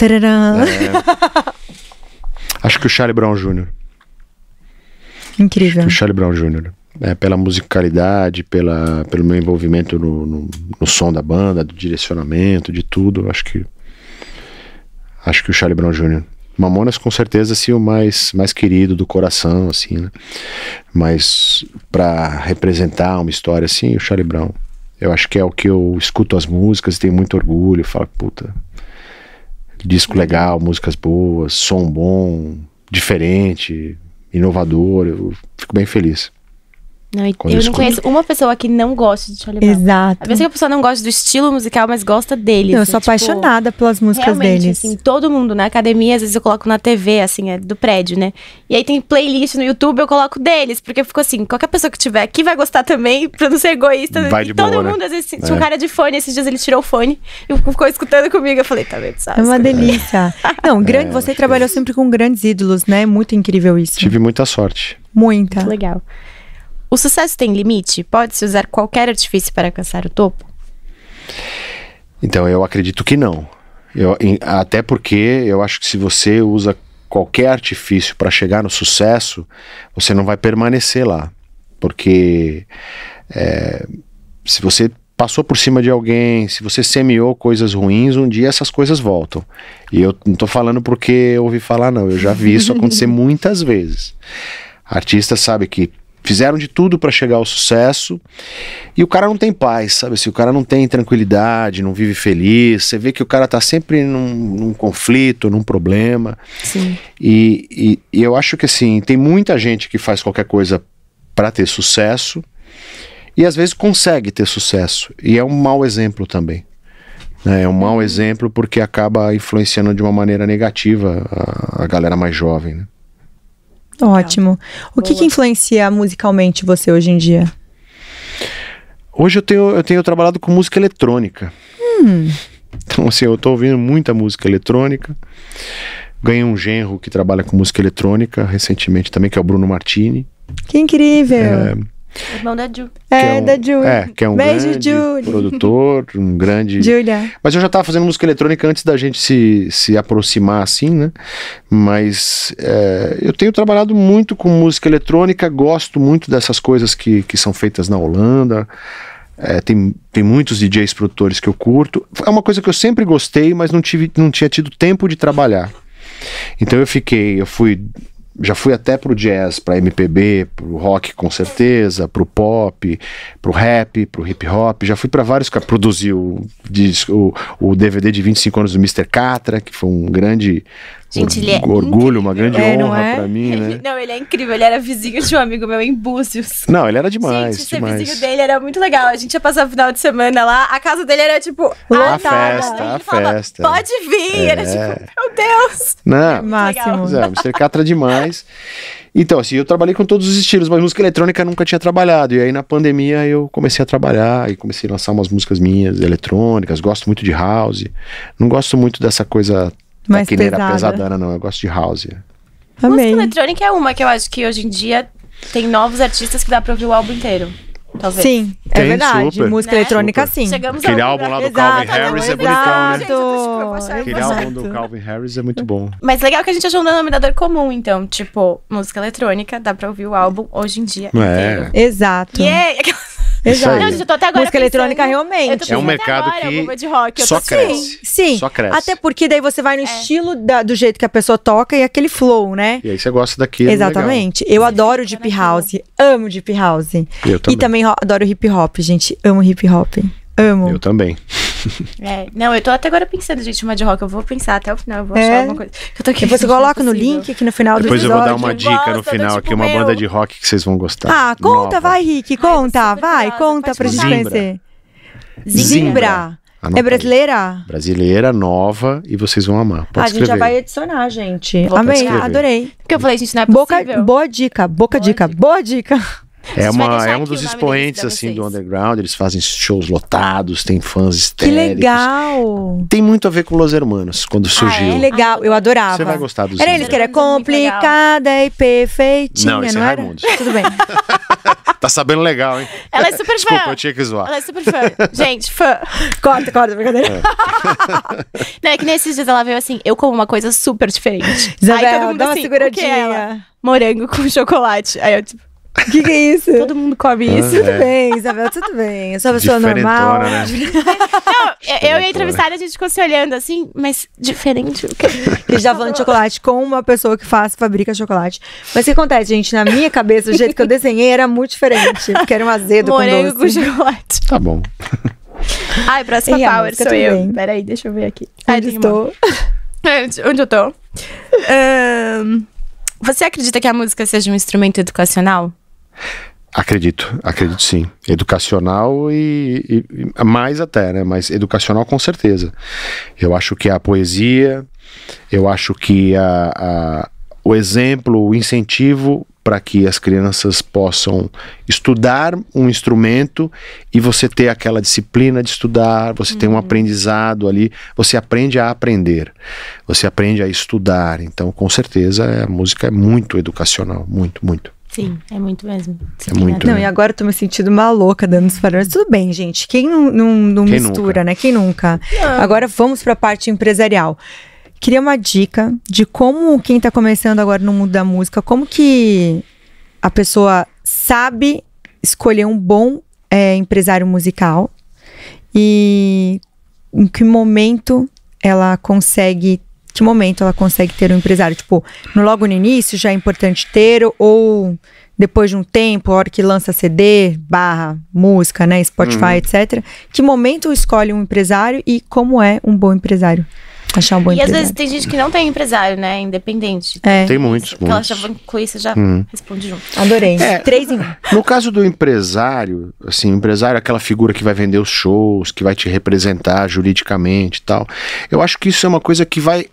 É... Acho que o Charlie Brown Jr. Incrível. Do Charlie Brown Jr. É, pela musicalidade, pela, pelo meu envolvimento no, no, no, som da banda, do direcionamento, de tudo, acho que acho que o Charlie Brown Jr. Mamonas com certeza assim o mais mais querido do coração assim, né? Mas para representar uma história assim, o Charlie Brown, eu acho que é o que eu escuto as músicas e tenho muito orgulho, falo, puta, disco legal, músicas boas, som bom, diferente, inovador. Eu fico bem feliz. Não, eu não escuto. conheço uma pessoa que não goste de Charlie Brown. Exato. Às vezes que a pessoa não gosta do estilo musical, mas gosta dele. Não, assim, eu sou tipo, apaixonada pelas músicas deles. Assim, todo mundo na né? academia, às vezes eu coloco na TV, assim, é do prédio, né? E aí tem playlist no YouTube, eu coloco deles, porque eu fico assim, qualquer pessoa que tiver aqui vai gostar também, pra não ser egoísta. Vai de e todo boa, né? mundo, né? às vezes, se é. um cara de fone, esses dias ele tirou o fone e ficou escutando comigo. Eu falei, tá vendo? Sabe, é uma delícia. não, grande, é, você trabalhou é. sempre com grandes ídolos, né? Muito incrível isso. Tive muita sorte. Muita. Muito legal. O sucesso tem limite? Pode-se usar qualquer artifício para alcançar o topo? Então, eu acredito que não. Eu, até porque eu acho que se você usa qualquer artifício para chegar no sucesso, você não vai permanecer lá. Porque é, se você passou por cima de alguém, se você semeou coisas ruins, um dia essas coisas voltam. E eu não estou falando porque ouvi falar, não. Eu já vi isso acontecer muitas vezes. Artista sabe que fizeram de tudo para chegar ao sucesso e o cara não tem paz, sabe assim, o cara não tem tranquilidade, não vive feliz, você vê que o cara tá sempre num, num conflito, num problema. Sim. E, e, e, eu acho que assim, tem muita gente que faz qualquer coisa para ter sucesso e às vezes consegue ter sucesso e é um mau exemplo também. Né? É um mau exemplo porque acaba influenciando de uma maneira negativa a, a galera mais jovem. Né? Ótimo. O que, que influencia musicalmente você hoje em dia? Hoje eu tenho, eu tenho trabalhado com música eletrônica. Hum. Então, assim, eu estou ouvindo muita música eletrônica. Ganhei um genro que trabalha com música eletrônica recentemente também, que é o Bruno Martini. Que incrível! É, Irmão da Ju. É, é um, da Ju. É, que é um Beijo, grande Julie. produtor, um grande... Julia. Mas eu já estava fazendo música eletrônica antes da gente se, se aproximar, assim, né? Mas é, eu tenho trabalhado muito com música eletrônica, gosto muito dessas coisas que, que são feitas na Holanda. É, tem, tem muitos DJs produtores que eu curto. É uma coisa que eu sempre gostei, mas não, tive, não tinha tido tempo de trabalhar. Então eu fiquei, eu fui já fui até pro jazz, pra MPB, pro rock com certeza, pro pop, pro rap, pro hip hop, já fui para vários, produzi o, o, o DVD de 25 anos do Mr. Catra, que foi um grande Gente, ele é. Orgulho, uma grande é, honra é? pra mim, né? Não, ele é incrível. Ele era vizinho de um amigo meu em Búzios. Não, ele era demais. Gente, ser vizinho dele era muito legal. A gente ia passar o final de semana lá. A casa dele era tipo. A festa, a, a falava, festa. Pode vir. É. Era tipo, meu Deus. Não, máximo. Legal. É, Mr. Catra demais. Então, assim, eu trabalhei com todos os estilos, mas música eletrônica nunca tinha trabalhado. E aí, na pandemia, eu comecei a trabalhar e comecei a lançar umas músicas minhas eletrônicas. Gosto muito de house. Não gosto muito dessa coisa mais que pesada. era pesadana não. Eu gosto de house. Amei. Música eletrônica é uma que eu acho que hoje em dia tem novos artistas que dá pra ouvir o álbum inteiro. Talvez. Sim, é Tem, verdade. Super, Música né? eletrônica, super. sim. Chegamos Aquele ao álbum lá do Calvin Harris é bonitão, né? Gente, Aquele álbum do Calvin Harris é muito bom. Mas legal que a gente achou um denominador comum, então. Tipo, música eletrônica, dá pra ouvir o álbum hoje em dia. É. Inteiro. Exato. Yeah! É Exato. Não, gente, eu tô até agora Música eletrônica realmente. É um mercado agora, que rock, só assim. cresce. Sim, sim. Só cresce. Até porque daí você vai no é. estilo da, do jeito que a pessoa toca e é aquele flow, né? E aí você gosta daquilo. Exatamente. Legal. Eu adoro deep house, amo deep house. Eu também. E também adoro hip hop, gente. Amo hip hop. Amo. Eu também. É, não, eu tô até agora pensando, gente, uma de rock. Eu vou pensar até o final, eu vou achar é. alguma coisa. Eu tô aqui, Depois você coloca no link aqui no final Depois do episódio. Depois eu vou dar uma dica no tá final tipo aqui, uma meu. banda de rock que vocês vão gostar. Ah, conta, Nova. vai, Rick, conta, Ai, vai, conta pra gente Zimbra. conhecer. Zimbra. Anota é brasileira? Aí. Brasileira, nova, e vocês vão amar. Pode ah, a gente já vai adicionar, gente. Vou Amei, adorei. Porque eu falei, gente, não é possível. boa dica, boca boa dica, dica, boa dica. É, uma, é um dos expoentes assim do underground, eles fazem shows lotados, tem fãs histéricos. Que legal! Tem muito a ver com Los Hermanos, quando ah, surgiu. Ah, é legal, eu ah, adorava. Você vai gostar dos Era eles que era é complicada e perfeitinha, não, esse é não é era? Tudo bem. tá sabendo legal, hein? Ela é super Desculpa, fã. Desculpa, eu tinha que zoar. Ela é super fã. Gente, fã. Corta, corta, brincadeira. É. não, é que nesses dias ela veio assim, eu como uma coisa super diferente. Isabel, Aí todo mundo dá uma assim, seguradinha. É Morango com chocolate. Aí eu tipo... O que, que, é isso? Todo mundo come isso. Tudo bem, Isabel, tudo bem. Eu sou uma pessoa normal. Né? Não, eu e a entrevistada, a gente ficou se olhando assim, mas diferente. Que já tá falando de chocolate com uma pessoa que faz, fabrica chocolate. Mas o que acontece, gente? Na minha cabeça, o jeito que eu desenhei era muito diferente. Porque era um azedo Morango com doce. com chocolate. Tá bom. Ai, próxima Ei, power sou eu. Bem. Peraí, deixa eu ver aqui. Onde Ai, estou? Uma... É, onde eu tô? Um... Você acredita que a música seja um instrumento educacional? Acredito, acredito sim. Educacional e, e, mais até, né? Mas educacional com certeza. Eu acho que a poesia, eu acho que a, a o exemplo, o incentivo para que as crianças possam estudar um instrumento e você ter aquela disciplina de estudar, você uhum. tem um aprendizado ali, você aprende a aprender, você aprende a estudar. Então, com certeza, a música é muito educacional, muito, muito. Sim, é muito mesmo. é muito. Não, né? e agora eu tô me sentindo maluca louca dando os parâmetros. Tudo bem, gente. Quem não, não, não Quem mistura, nunca? né? Quem nunca? Não. Agora vamos para a parte empresarial. Queria uma dica de como quem está começando agora no mundo da música, como que a pessoa sabe escolher um bom é, empresário musical e em que momento ela consegue que momento ela consegue ter um empresário? Tipo, no, logo no início já é importante ter ou depois de um tempo, a hora que lança CD, barra, música, né, Spotify, uhum. etc. Que momento escolhe um empresário e como é um bom empresário? Achar um bom e empresário. às vezes tem gente que não tem empresário, né? Independente. É. Tem muitos. Então, muitos. já vou já uhum. responde junto. Adorei. É, Três em um. No caso do empresário, assim, empresário é aquela figura que vai vender os shows, que vai te representar juridicamente e tal. Eu acho que isso é uma coisa que vai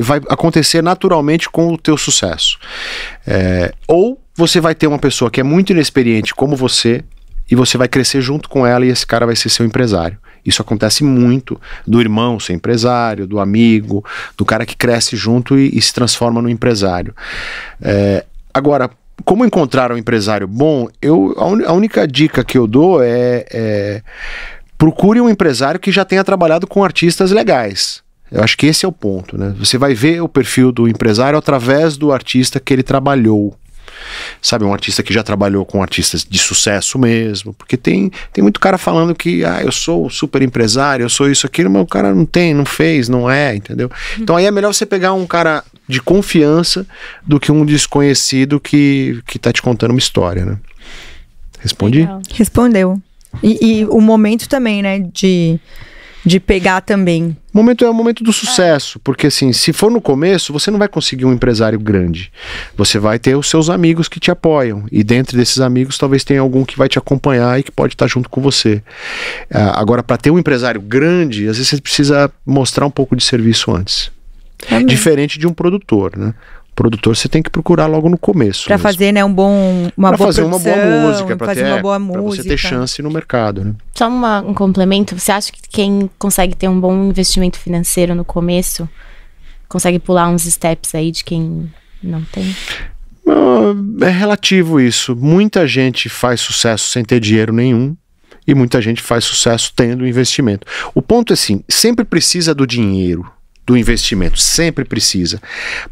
vai acontecer naturalmente com o teu sucesso. É, ou você vai ter uma pessoa que é muito inexperiente como você e você vai crescer junto com ela e esse cara vai ser seu empresário. Isso acontece muito do irmão ser empresário, do amigo, do cara que cresce junto e, e se transforma no empresário. É, agora, como encontrar um empresário bom? Eu, a, un, a única dica que eu dou é, é procure um empresário que já tenha trabalhado com artistas legais eu acho que esse é o ponto, né? Você vai ver o perfil do empresário através do artista que ele trabalhou. Sabe, um artista que já trabalhou com artistas de sucesso mesmo, porque tem, tem muito cara falando que, ah, eu sou super empresário, eu sou isso, aquilo, mas o cara não tem, não fez, não é, entendeu? Uhum. Então aí é melhor você pegar um cara de confiança do que um desconhecido que, que tá te contando uma história, né? Respondi? Legal. Respondeu. E, e o momento também, né, de de pegar também. O momento é o momento do sucesso, porque assim, se for no começo, você não vai conseguir um empresário grande. Você vai ter os seus amigos que te apoiam e dentro desses amigos talvez tenha algum que vai te acompanhar e que pode estar junto com você. Ah, agora, para ter um empresário grande, às vezes você precisa mostrar um pouco de serviço antes. Diferente de um produtor, né? produtor você tem que procurar logo no começo. Para fazer né, um bom, uma, pra boa fazer produção, uma boa música, para ter uma boa música. você ter chance no mercado. Né? Só uma, um complemento, você acha que quem consegue ter um bom investimento financeiro no começo consegue pular uns steps aí de quem não tem? Ah, é relativo isso. Muita gente faz sucesso sem ter dinheiro nenhum e muita gente faz sucesso tendo investimento. O ponto é assim, sempre precisa do dinheiro do investimento. Sempre precisa.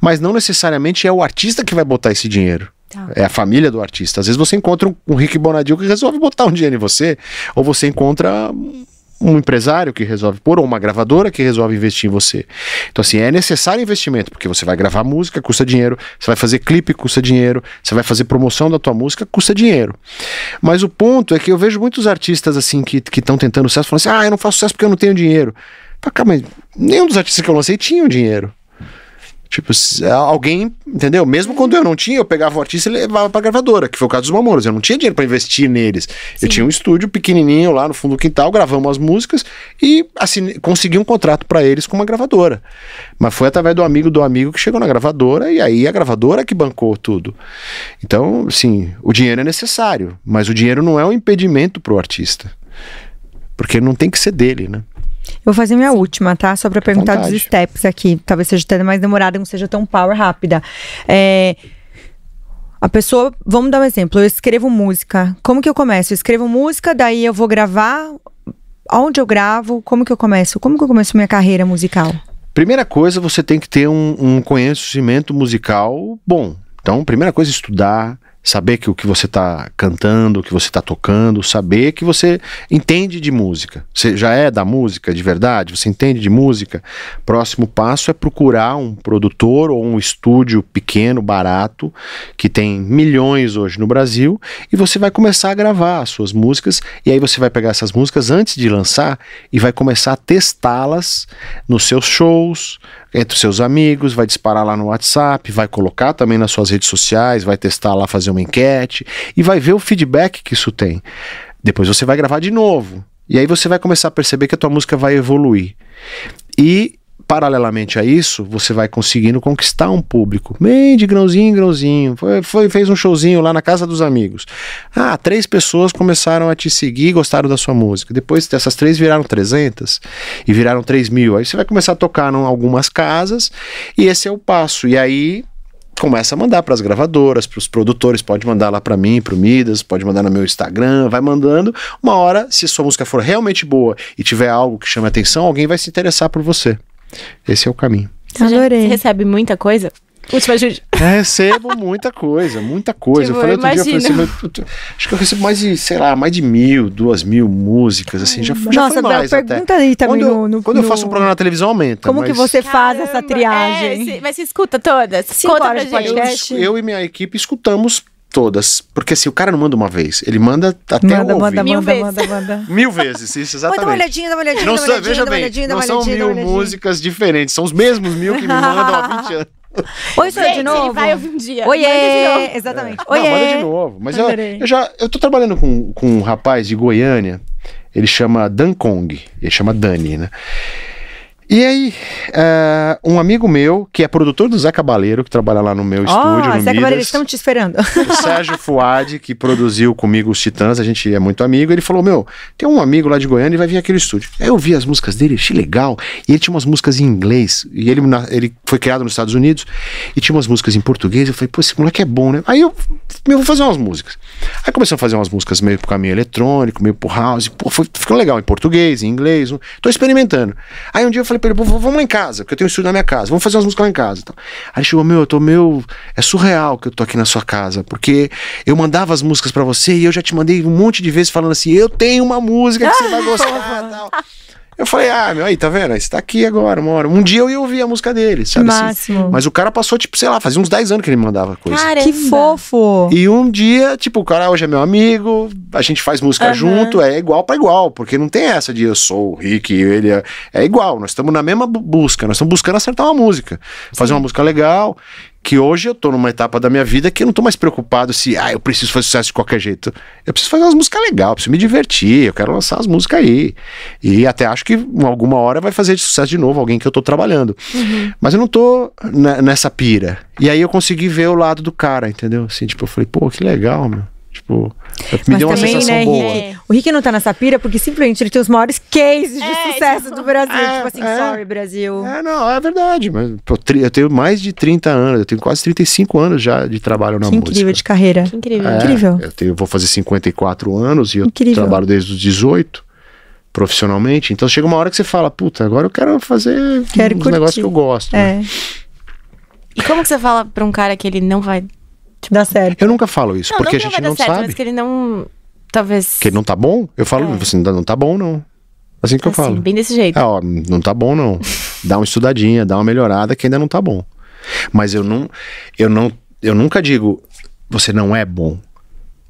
Mas não necessariamente é o artista que vai botar esse dinheiro. Tá. É a família do artista. Às vezes você encontra um, um Rick Bonadil que resolve botar um dinheiro em você, ou você encontra um empresário que resolve pôr, ou uma gravadora que resolve investir em você. Então, assim, é necessário investimento, porque você vai gravar música, custa dinheiro, você vai fazer clipe, custa dinheiro, você vai fazer promoção da tua música, custa dinheiro. Mas o ponto é que eu vejo muitos artistas, assim, que estão tentando sucesso, falando assim, ah, eu não faço sucesso porque eu não tenho dinheiro. Cá, mas nenhum dos artistas que eu lancei tinha o dinheiro. Tipo, alguém, entendeu? Mesmo quando eu não tinha, eu pegava o artista e levava pra gravadora, que foi o caso dos Mamoros. Eu não tinha dinheiro para investir neles. Sim. Eu tinha um estúdio pequenininho lá no fundo do quintal, gravamos as músicas e assinei, consegui um contrato para eles com uma gravadora. Mas foi através do amigo do amigo que chegou na gravadora e aí a gravadora que bancou tudo. Então, sim, o dinheiro é necessário, mas o dinheiro não é um impedimento pro artista. Porque não tem que ser dele, né? Eu vou fazer minha última, tá? Só pra perguntar dos steps aqui. Talvez seja até mais demorada, não seja tão power rápida. É, a pessoa, vamos dar um exemplo. Eu escrevo música. Como que eu começo? Eu escrevo música, daí eu vou gravar. Onde eu gravo? Como que eu começo? Como que eu começo minha carreira musical? Primeira coisa, você tem que ter um, um conhecimento musical bom. Então, primeira coisa, estudar, saber que o que você está cantando, o que você está tocando, saber que você entende de música. Você já é da música de verdade, você entende de música. Próximo passo é procurar um produtor ou um estúdio pequeno, barato, que tem milhões hoje no Brasil, e você vai começar a gravar as suas músicas, e aí você vai pegar essas músicas antes de lançar e vai começar a testá-las nos seus shows, entre seus amigos, vai disparar lá no WhatsApp, vai colocar também nas suas redes sociais, vai testar lá, fazer uma enquete e vai ver o feedback que isso tem. Depois você vai gravar de novo. E aí você vai começar a perceber que a tua música vai evoluir. E paralelamente a isso, você vai conseguindo conquistar um público. Bem de grãozinho em grãozinho. Foi, foi, fez um showzinho lá na casa dos amigos. Ah, três pessoas começaram a te seguir e gostaram da sua música. Depois dessas três viraram 300 e viraram 3 mil. Aí você vai começar a tocar em algumas casas e esse é o passo. E aí começa a mandar para as gravadoras, para os produtores, pode mandar lá para mim, para o Midas, pode mandar no meu Instagram, vai mandando. Uma hora, se sua música for realmente boa e tiver algo que chame atenção, alguém vai se interessar por você. Esse é o caminho. Adorei. Você recebe muita coisa? Última ajuda. É, recebo muita coisa, muita coisa. Tipo, eu falei outro dia, eu falei assim, acho que eu recebo mais de, sei lá, mais de mil, duas mil músicas, assim, já, Nossa, já foi mais pergunta até. aí também quando, no, no, quando eu faço um programa na televisão, aumenta. Como mas... que você faz essa triagem? É, mas se escuta todas? Cinco Conta horas pra gente. Eu, eu, e minha equipe escutamos todas. Porque assim, o cara não manda uma vez, ele manda até manda, ouvir. Manda, mil manda, vezes. manda, manda. Mil vezes, isso, exatamente. Dá uma olhadinha, dá uma olhadinha, não dá uma olhadinha, veja dá olhadinha, bem, dá Não são mil músicas diferentes, são os mesmos mil que me mandam há 20 anos. Oi, sou de novo. Ele vai ouvir um dia. Oiê! Novo. Exatamente. É. Oiê! Não, manda de novo. Mas eu, eu, já. Eu tô trabalhando com, com um rapaz de Goiânia. Ele chama Dan Kong. Ele chama Dani, né? E aí, uh, um amigo meu, que é produtor do Zé Cabaleiro, que trabalha lá no meu oh, estúdio. No Zé Cabaleiro, estão te esperando. O Sérgio Fuad, que produziu comigo os Titãs, a gente é muito amigo. Ele falou: Meu, tem um amigo lá de Goiânia e vai vir aqui no estúdio. Aí eu vi as músicas dele, achei legal. E ele tinha umas músicas em inglês. E ele, ele foi criado nos Estados Unidos e tinha umas músicas em português. Eu falei: Pô, esse moleque é bom, né? Aí eu, eu vou fazer umas músicas. Aí começou a fazer umas músicas meio pro caminho eletrônico, meio pro house. Pô, foi, ficou legal em português, em inglês. Tô experimentando. Aí um dia eu falei, falei pra ele, vamos lá em casa, porque eu tenho um estúdio na minha casa, vamos fazer umas músicas lá em casa. Então, aí ele chegou, meu, eu tô meu. É surreal que eu tô aqui na sua casa, porque eu mandava as músicas para você e eu já te mandei um monte de vezes falando assim: eu tenho uma música que você vai gostar tal. Eu falei, ah, meu, aí, tá vendo? Você tá aqui agora, uma hora. Um dia eu ia ouvir a música dele, sabe assim? Máximo. assim? Mas o cara passou, tipo, sei lá, fazia uns 10 anos que ele me mandava coisa. Cara, que fofo! E um dia, tipo, o cara hoje é meu amigo, a gente faz música uhum. junto, é igual para igual, porque não tem essa de eu sou o Rick ele é... é igual, nós estamos na mesma busca, nós estamos buscando acertar uma música, fazer uma música legal que hoje eu tô numa etapa da minha vida que eu não tô mais preocupado se, ah, eu preciso fazer sucesso de qualquer jeito. Eu preciso fazer umas músicas legais, eu preciso me divertir, eu quero lançar as músicas aí. E até acho que alguma hora vai fazer de sucesso de novo alguém que eu tô trabalhando. Uhum. Mas eu não tô nessa pira. E aí eu consegui ver o lado do cara, entendeu? Assim, tipo, eu falei, pô, que legal, meu. Tipo, é me deu uma sensação né, boa. o Rick não tá nessa pira porque simplesmente ele tem os maiores cases de é, sucesso tipo, do Brasil. É, tipo assim, é, sorry, Brasil. É, não, é verdade. Mas eu tenho mais de 30 anos, eu tenho quase 35 anos já de trabalho na que música. incrível de carreira. Que incrível. É, incrível. Eu tenho, vou fazer 54 anos e eu incrível. trabalho desde os 18 profissionalmente. Então chega uma hora que você fala, puta, agora eu quero fazer quero os negócios que eu gosto. Né? É. Né? E como que você fala para um cara que ele não vai que dá certo. Eu nunca falo isso, não, porque não a gente não certo, sabe. Mas que ele não. Talvez. Que ele não tá bom? Eu falo, é. ainda não tá bom, não. Assim que assim, eu falo. Bem desse jeito. É, ó, não tá bom, não. dá uma estudadinha, dá uma melhorada que ainda não tá bom. Mas eu não. Eu não. Eu nunca digo, você não é bom.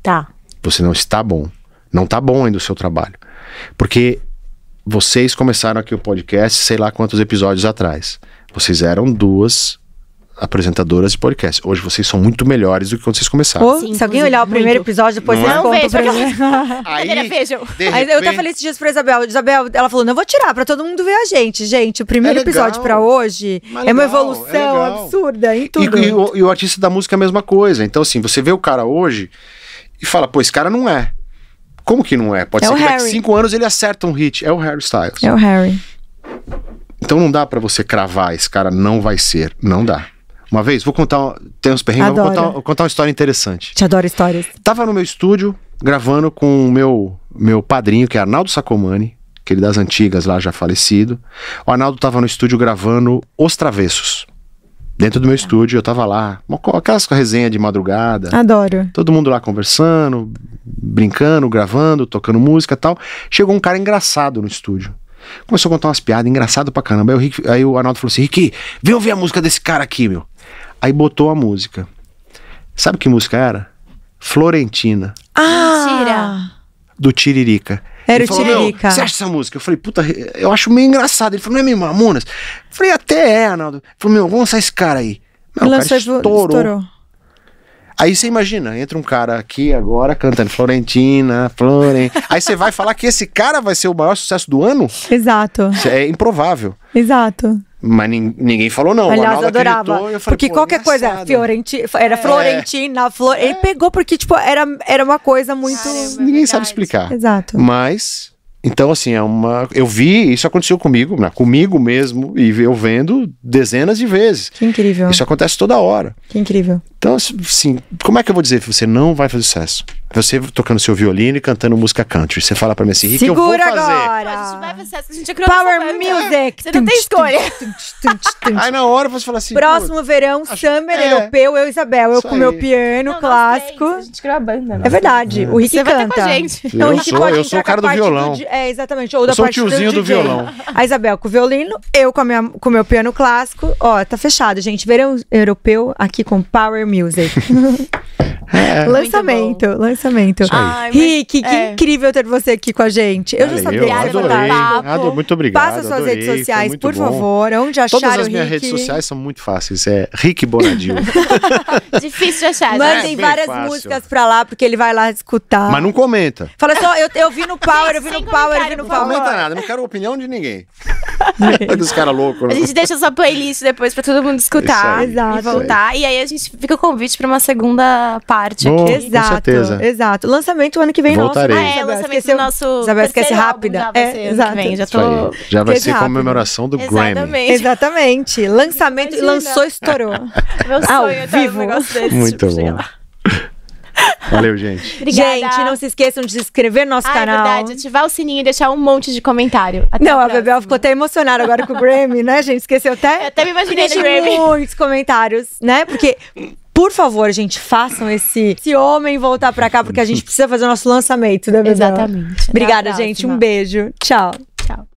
Tá. Você não está bom. Não tá bom ainda o seu trabalho. Porque vocês começaram aqui o podcast, sei lá quantos episódios atrás. Vocês eram duas apresentadoras de podcast. Hoje vocês são muito melhores do que quando vocês começaram. Oh, Sim, se alguém olhar o primeiro muito. episódio, depois não vocês é? não contam pra mim. Aí, aí, aí eu até falei esses dias pra Isabel. Isabel, ela falou: não vou tirar pra todo mundo ver a gente. Gente, o primeiro é legal, episódio pra hoje é, é legal, é uma evolução é absurda em tudo. E, e, o, e o artista da música é a mesma coisa. Então, assim, você vê o cara hoje e fala: pô, esse cara não é. Como que não é? Pode é ser que daqui cinco anos ele acerta um hit. É o Harry Styles. É o Harry. Então não dá para você cravar, esse cara não vai ser. Não dá. Uma vez, vou contar. Tem uns perrengues, vou contar, vou contar uma história interessante. Te adoro histórias. Tava no meu estúdio gravando com o meu, meu padrinho, que é Arnaldo Sacomani, aquele das antigas lá já falecido. O Arnaldo tava no estúdio gravando Os Travessos. Dentro do meu estúdio, eu tava lá, com aquelas resenha de madrugada. Adoro. Todo mundo lá conversando, brincando, gravando, tocando música e tal. Chegou um cara engraçado no estúdio. Começou a contar umas piadas, engraçado pra caramba. Aí o, Rick, aí o Arnaldo falou assim: Rick, vem ouvir a música desse cara aqui, meu. Aí botou a música. Sabe que música era? Florentina. Ah! Do Tiririca. Era ele o falou, Tiririca. Você acha essa música? Eu falei, puta, eu acho meio engraçado. Ele falou, não é meio Mamonas? Eu falei, até é, Arnaldo. Ele falou, meu, vamos lançar esse cara aí. Meu, Lançou, estourou. estourou. Aí você imagina, entra um cara aqui agora cantando Florentina, Floren. Aí você vai falar que esse cara vai ser o maior sucesso do ano? Exato. é improvável. Exato. Mas ninguém falou não. Aliás, eu adorava. Gritou, eu falei, porque qualquer é coisa, Fiorenti, era é. Florentina, é. Flor, ele pegou porque tipo era, era uma coisa muito. Caramba, é ninguém sabe explicar. Exato. Mas então assim é uma, eu vi isso aconteceu comigo, né? comigo mesmo e eu vendo dezenas de vezes. Que incrível. Isso acontece toda hora. Que incrível. Então assim, assim como é que eu vou dizer que você não vai fazer sucesso? Você tocando seu violino e cantando música country. Você fala pra mim assim, Rick, eu vou fazer. Agora. Power né? Music. Você não tem escolha. aí na hora você fala assim... Próximo verão, Summer é. Europeu, eu e Isabel. Eu com meu piano clássico. a gente criou a banda. Né? É verdade. É. O Rick canta. eu, então sou, eu sou o cara do violão. é, exatamente. Ou eu da sou parte tiozinho do, do violão. A Isabel com o violino, eu com o meu piano clássico. Ó, tá fechado, gente. Verão Europeu aqui com Power Music. É. Lançamento, lançamento pensamento. Ai, Rick, que é. incrível ter você aqui com a gente. Eu Valeu, já sabia que você adorei, muito obrigado. Passa suas adorei, redes sociais, por bom. favor. Onde achar Todas as minhas redes sociais são muito fáceis. É Rick Bonadil. Difícil de achar. Né? Mandem é várias fácil. músicas pra lá, porque ele vai lá escutar. Mas não comenta. Fala só, eu, eu vi no Power, eu vi no Power, eu vi no Power. Não comenta nada, não quero opinião de ninguém. Dos caras loucos. Né? A gente deixa sua playlist depois pra todo mundo escutar. exato e voltar. E aí a gente fica o convite pra uma segunda parte Bom, aqui. Exato. Com certeza. Exato. Lançamento ano que vem Voltarei. nosso. Ah, é, né? Isabel, lançamento esqueceu, do nosso. Isabel esquece rápida. Já vai é, ser exato. Vem, já, tô... já vai ser rápido. comemoração do Exatamente. Grammy. Exatamente. Lançamento, Imagina. lançou, estourou. Meu sonho Ao é vivo. Um desse, tipo, Muito tipo, bom. Valeu, gente. Obrigada. Gente, não se esqueçam de se inscrever no nosso ah, é canal. É verdade, ativar o sininho e deixar um monte de comentário. Até não, a, a Bebel ficou até emocionada agora com o Grammy, né, gente? Esqueceu até. Eu até me imaginei no Grammy. muitos comentários, né? Porque por favor, gente, façam esse, esse homem voltar pra cá, porque a gente precisa fazer o nosso lançamento, né, Exatamente. Obrigada, gente. Um beijo. Tchau. Tchau.